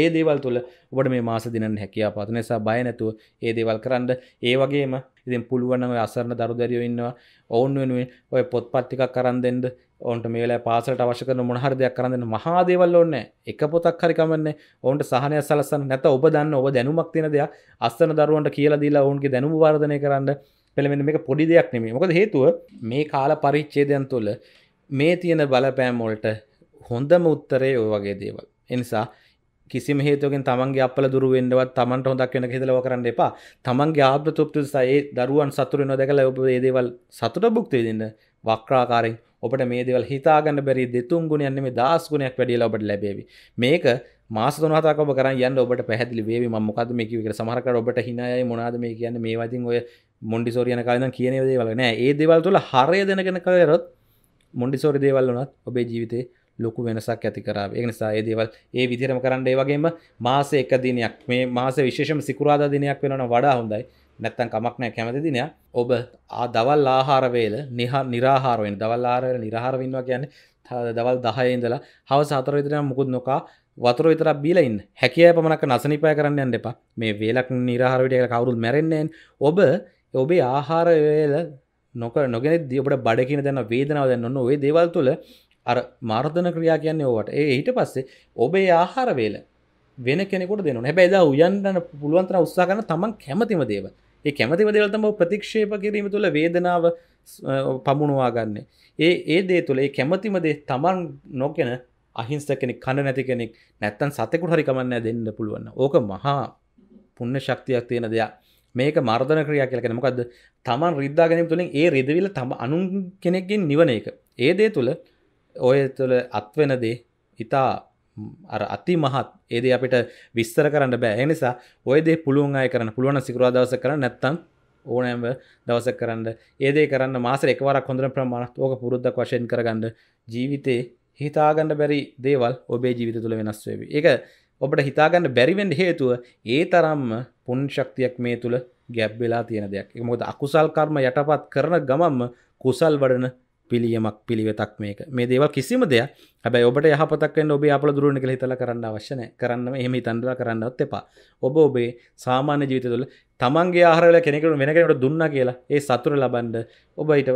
ඒ දේවල් තුළ ඔබට මේ මාස දිනන්න හැකියා පත නිසා බයනැතුව ඒ දේවල් කරන්න ඒ වගේම ඉතින් පුළුවනම අසරණ දරු දැරියෝ ඉන්නවා ඔවුන් වෙනුවෙන් ඔය පොත් පත්තිකක් කරන්දෙන්ට ඔන්ට මේලා පාසලට අවශ්‍ය කරන මොනහර දෙයක් කරන්න මහාදේවල් ඔන්න එක පොතක් හරිකමන්න ඔවන්ට සහනය සලසන්න නැත ඔබ දන්න ඔබ දැනුමක් තියෙන දෙයක් අස්සන දරුවන්ට කියලා දීලා ඔවුන්ගේ දැනුම වර්ධනය කරන්න පෙළමෙන මේ පොඩි දෙයක් නෙමේ මොකද හේතුව මේ කාල පරිච්චේදයන් තුළ මේ තියෙන බලපෑම්මොල්ට හොඳම උත්තරේ ඔය වගේ දේවල් එනිසා කිසිම හේතුවකින් තමන්ගේ අපල දුරු වෙන්නවත් තමන්ට හොදක් වෙන හිතලව කරන්න එපා තමන්ගේ ආප්‍ර තුප්ති සයේ දරුවන් සතුරෙන දැකල ඔබ ඒදේවල් සතුට බුක්ති දෙන්න වක්්‍රාකාරෙන් ඔබට මේ දෙවල් හිතාගන්න බැරි දෙතුන් ගුණයන්න මේ දස් ගුණයක් වැඩියලා ඔබට ලැබේවි මේක මාස තුනහතක් ඔබ කරන් යන්න ඔබට පැහැදිලි වේවි මම මොකද මේ කිව්වේ කියලා සමහරකට ඔබට hina යයි මොනවාද මේ කියන්නේ මේ වදින් ඔය මොන්ඩිසෝරියන කාලන කියන දේවලන ඒ දෙවල් තුළ හරය දෙනගෙන කරොත් මොන්ඩිසෝරි දේවල් වනත් ඔබේ ජීවිතය ලොකු වෙනසක් ඇති කරා එනිසා ඒ දේවල් ඒ විදිරම කරන්න ඒ වගේම මාස එක දිනයක් මේ මාස විශේෂම සිකුරාද දිනයක් වෙනන වඩා හොඳයි නැත්තන් කමක්නෑ කැමති දිනය ඔබ දවල් ආහාරවේල නිහා නිරාහාරුවෙන් දවල් ආරවල නිරහාරවෙන්වා කියන්න දවල් දහයඉදලා හව සාතර විදිරම මුකුත් නොකා වතුර විතර බීලයින් හැකිය පමණක් නසනිපය කරන්න යන්න එපා මේ වේලක් නිරහාරවිටය කවරුල් මැරෙන්නේෙන් ඔබ ඔබේ ආහාරවේල නොක නොගෙනෙ දිඔබට බඩකින දැන වේදනාව දැන්න ඔන්න ඔේ දේවල් තුළ අර මාර්ධන ක්‍රියා කියන්නේ ඕවට ඒ ඊට පස්සේ ඔබේ ආහාරවේල වෙන කෙනෙකුට දෙනු හැබැයිද උයන්න්න පුළුවන්තර උත්සාගන තමන් කැමතිම දේව ඒ කැමතිම දේවල්තම ප්‍රතික්ෂේප කිරීම තුළ වේදනාව පමුණවා ගන්න ඒ ඒ දේ තුළ ඒ කැමතිම දේ තමන් නොකෙන අහිංස කෙනෙක් කණ නැති කෙනෙක් නැත්තන් සතෙකුට හරිකමන්න දෙන්න පුළුවන්න ඕක මහා පුන්න ශක්තියක් තියෙන දෙයක් මේක මර්ධන ක්‍රියා කියලකෙන මොකක්ද තමන් රිද්දා ගැනීම තුළින් ඒ රිදවිල තම අනුන් කෙනෙක්ගෙන් නිවන එක ඒ දේ තුළ ඔය තුළ අත්වෙන දේ ඉතා අර අති මහත් ඒද අපිට විස්තර කරන්න බෑ එනිසා ඔයදේ පුළුවන් අය කරන පුළුවන සිකරවා දවස කර නැත්තං ඕනෑම දවස කරන්න ඒදේ කරන්න මාසර එකවරක් හොඳර ප්‍රමාණත් ඕක පුරුද්ධක් වශයෙන් කරගන්න ජීවිතයේ හිතාගන්න බැරි දේවල් ඔබේ ජීවිත තුළ වෙනස්වේවි එක ඔබට හිතාගන්න බැරිවෙන්ඩ හේතුව ඒ තරම්ම පුන් ශක්තියක් මේ තුළ ගැබ් වෙලා තියෙන දෙයක් එක මොද අකුසල් කර්ම යටපත් කරන ගමම්ම කුසල් වඩන පිළියමක් පිළිවෙතක් මේක මේ දේවල් කිසිම දෙයක් හැබැයි ඔබට යහපතක් වෙන්න ඔබේ අපල දුරුවන කියලා හිතලා කරන්න අවශ්‍ය නැහැ. කරන්නම එහෙම හිතන්නලා කරන්නවත් එපා. ඔබ ඔබේ සාමාන්‍ය ජීවිතය තුළ තමන්ගේ ආහාර වල කෙනෙකුට වෙන කෙනෙකුට දුන්නා කියලා ඒ සතුට ලබන්න ඔබ ඊට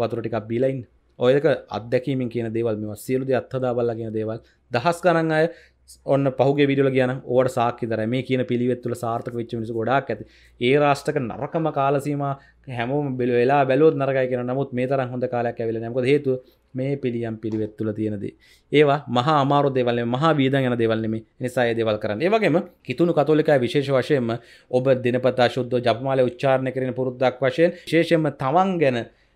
වතුර ටිකක් බීලා ඉන්න. ඔයක අත්දැකීමින් කියන දේවල් මෙවා සියලු දේ අත්හදා බලලා කියන දේවල් දහස් ගණන් අය ඔන්න පහුගේ විඩියල කියන ඕට සාක්කිතර මේ කියන පිළිවෙත් තුළ සාර්ථක වෙච්ච මිනිස ගොඩක් ඇති ඒ රාෂ්ටක නරකම කාලසීම හැමෝම බෙල වෙලා බැලෝත් නරකයි කියෙන නමුත් මේ තරම් හොඳ කාලයක් ඇවිල නැක හේතු මේ පිළියම් පිළිවෙත් තුළ තියෙනද ඒවා මහ අමාර දෙවල මහ වීද යන දෙවල්නෙම නිසා දෙවල් කරන්න ඒවගේම කිතුුණු කතෝලිකයි විශේෂ වශයෙන්ම ඔබ දිනපතා ශුද්ධ ජපමාල උච්චාරණ කරන පුරුද්දක් වශයෙන් ශේෂම තවන් ගැන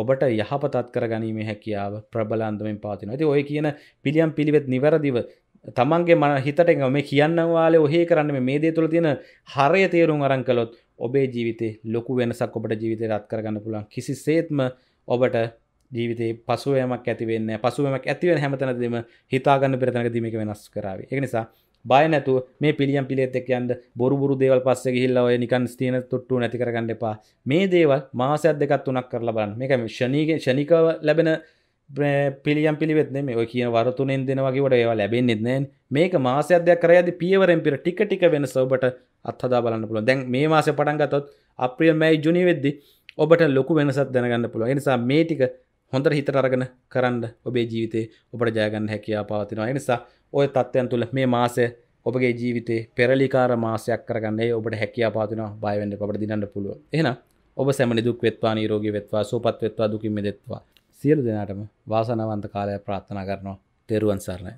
ඔබට යහපතත් කරගනීම හැකියාව ප්‍රබලන්දමෙන් පාතින ඇති ඔය කියන පිළියම් පිළිවෙත් නිවැරදිව තමන්ගේ මන හිතට මේ කියන්න වාලේ ඔහේ කරන්න මේ දේ තුළ තියෙන හරය තේරුම් අරන් කළොත් ඔබේ ජීවිතේ ලොකු වෙනසක් ඔබට ජීවිතය රත් කරගන්න පුළුවන් කිසි සේත්ම ඔබට ජීවිතේ පසුවයමක් ඇතිවෙන්න පසුවමක් ඇතිවෙන හැමතැනදීම හිතාගන්න පෙරතනක දීමක වෙනස් කරාවේ ඒ නිසා බය නැතු මේ පිළියම් පිලෙත් එක් යන්න බොරුබුරු දේවල් පස්ස ගිහිල්ල ඔය නිකන් ස්තියන තොට්ටු නැති කරගන්න එපා මේ දේවල් මාසයක් දෙකත් තුනක් කරලා බලන්න මේක ශනීක ශනිකව ලැබෙන පිළියම් පිළිවෙත් මේ ඔය කියන වරතුනෙන් දෙනවගේට ඒවා ලැබෙන්න්නෙත් නෑ මේක මාසයක්දයක් කරයද පියවරෙන් පිර ටික ටික වෙන සවබට අත්හදා බලන්න පුළුව දැන් මේ මාස පටන්ගතොත් අප්‍රියල් මැයි ජුනි වෙද්දි ඔබට ලොකු වෙනසත් දැනගන්න පුළුව නිසා මේටික හොඳ හිතර අරගෙන කරන්න ඔබේ ජීවිතේ ඔබට ජයගන්න හැකියා පවතිනවා නිසා ඔය තත්ත්වයන් තුළ මේ මාසය ඔබගේ ජීවිතේ පෙරලිකාර මාසයක් කරගන්නේ ඔබට හැකියා පාතිනවා බයවෙන්න ඔබට දිනන්න පුළුව එන ඔබ සැමනි දුක් වෙත්වා නීරෝගී වෙත්වා සූපත් වෙත්වා දුකින් මිදෙත්වා සියලු දෙනාටම වාසනාවන්ත කාලය ප්‍රාර්ථනා කරනවා තෙරුවන් සරණයි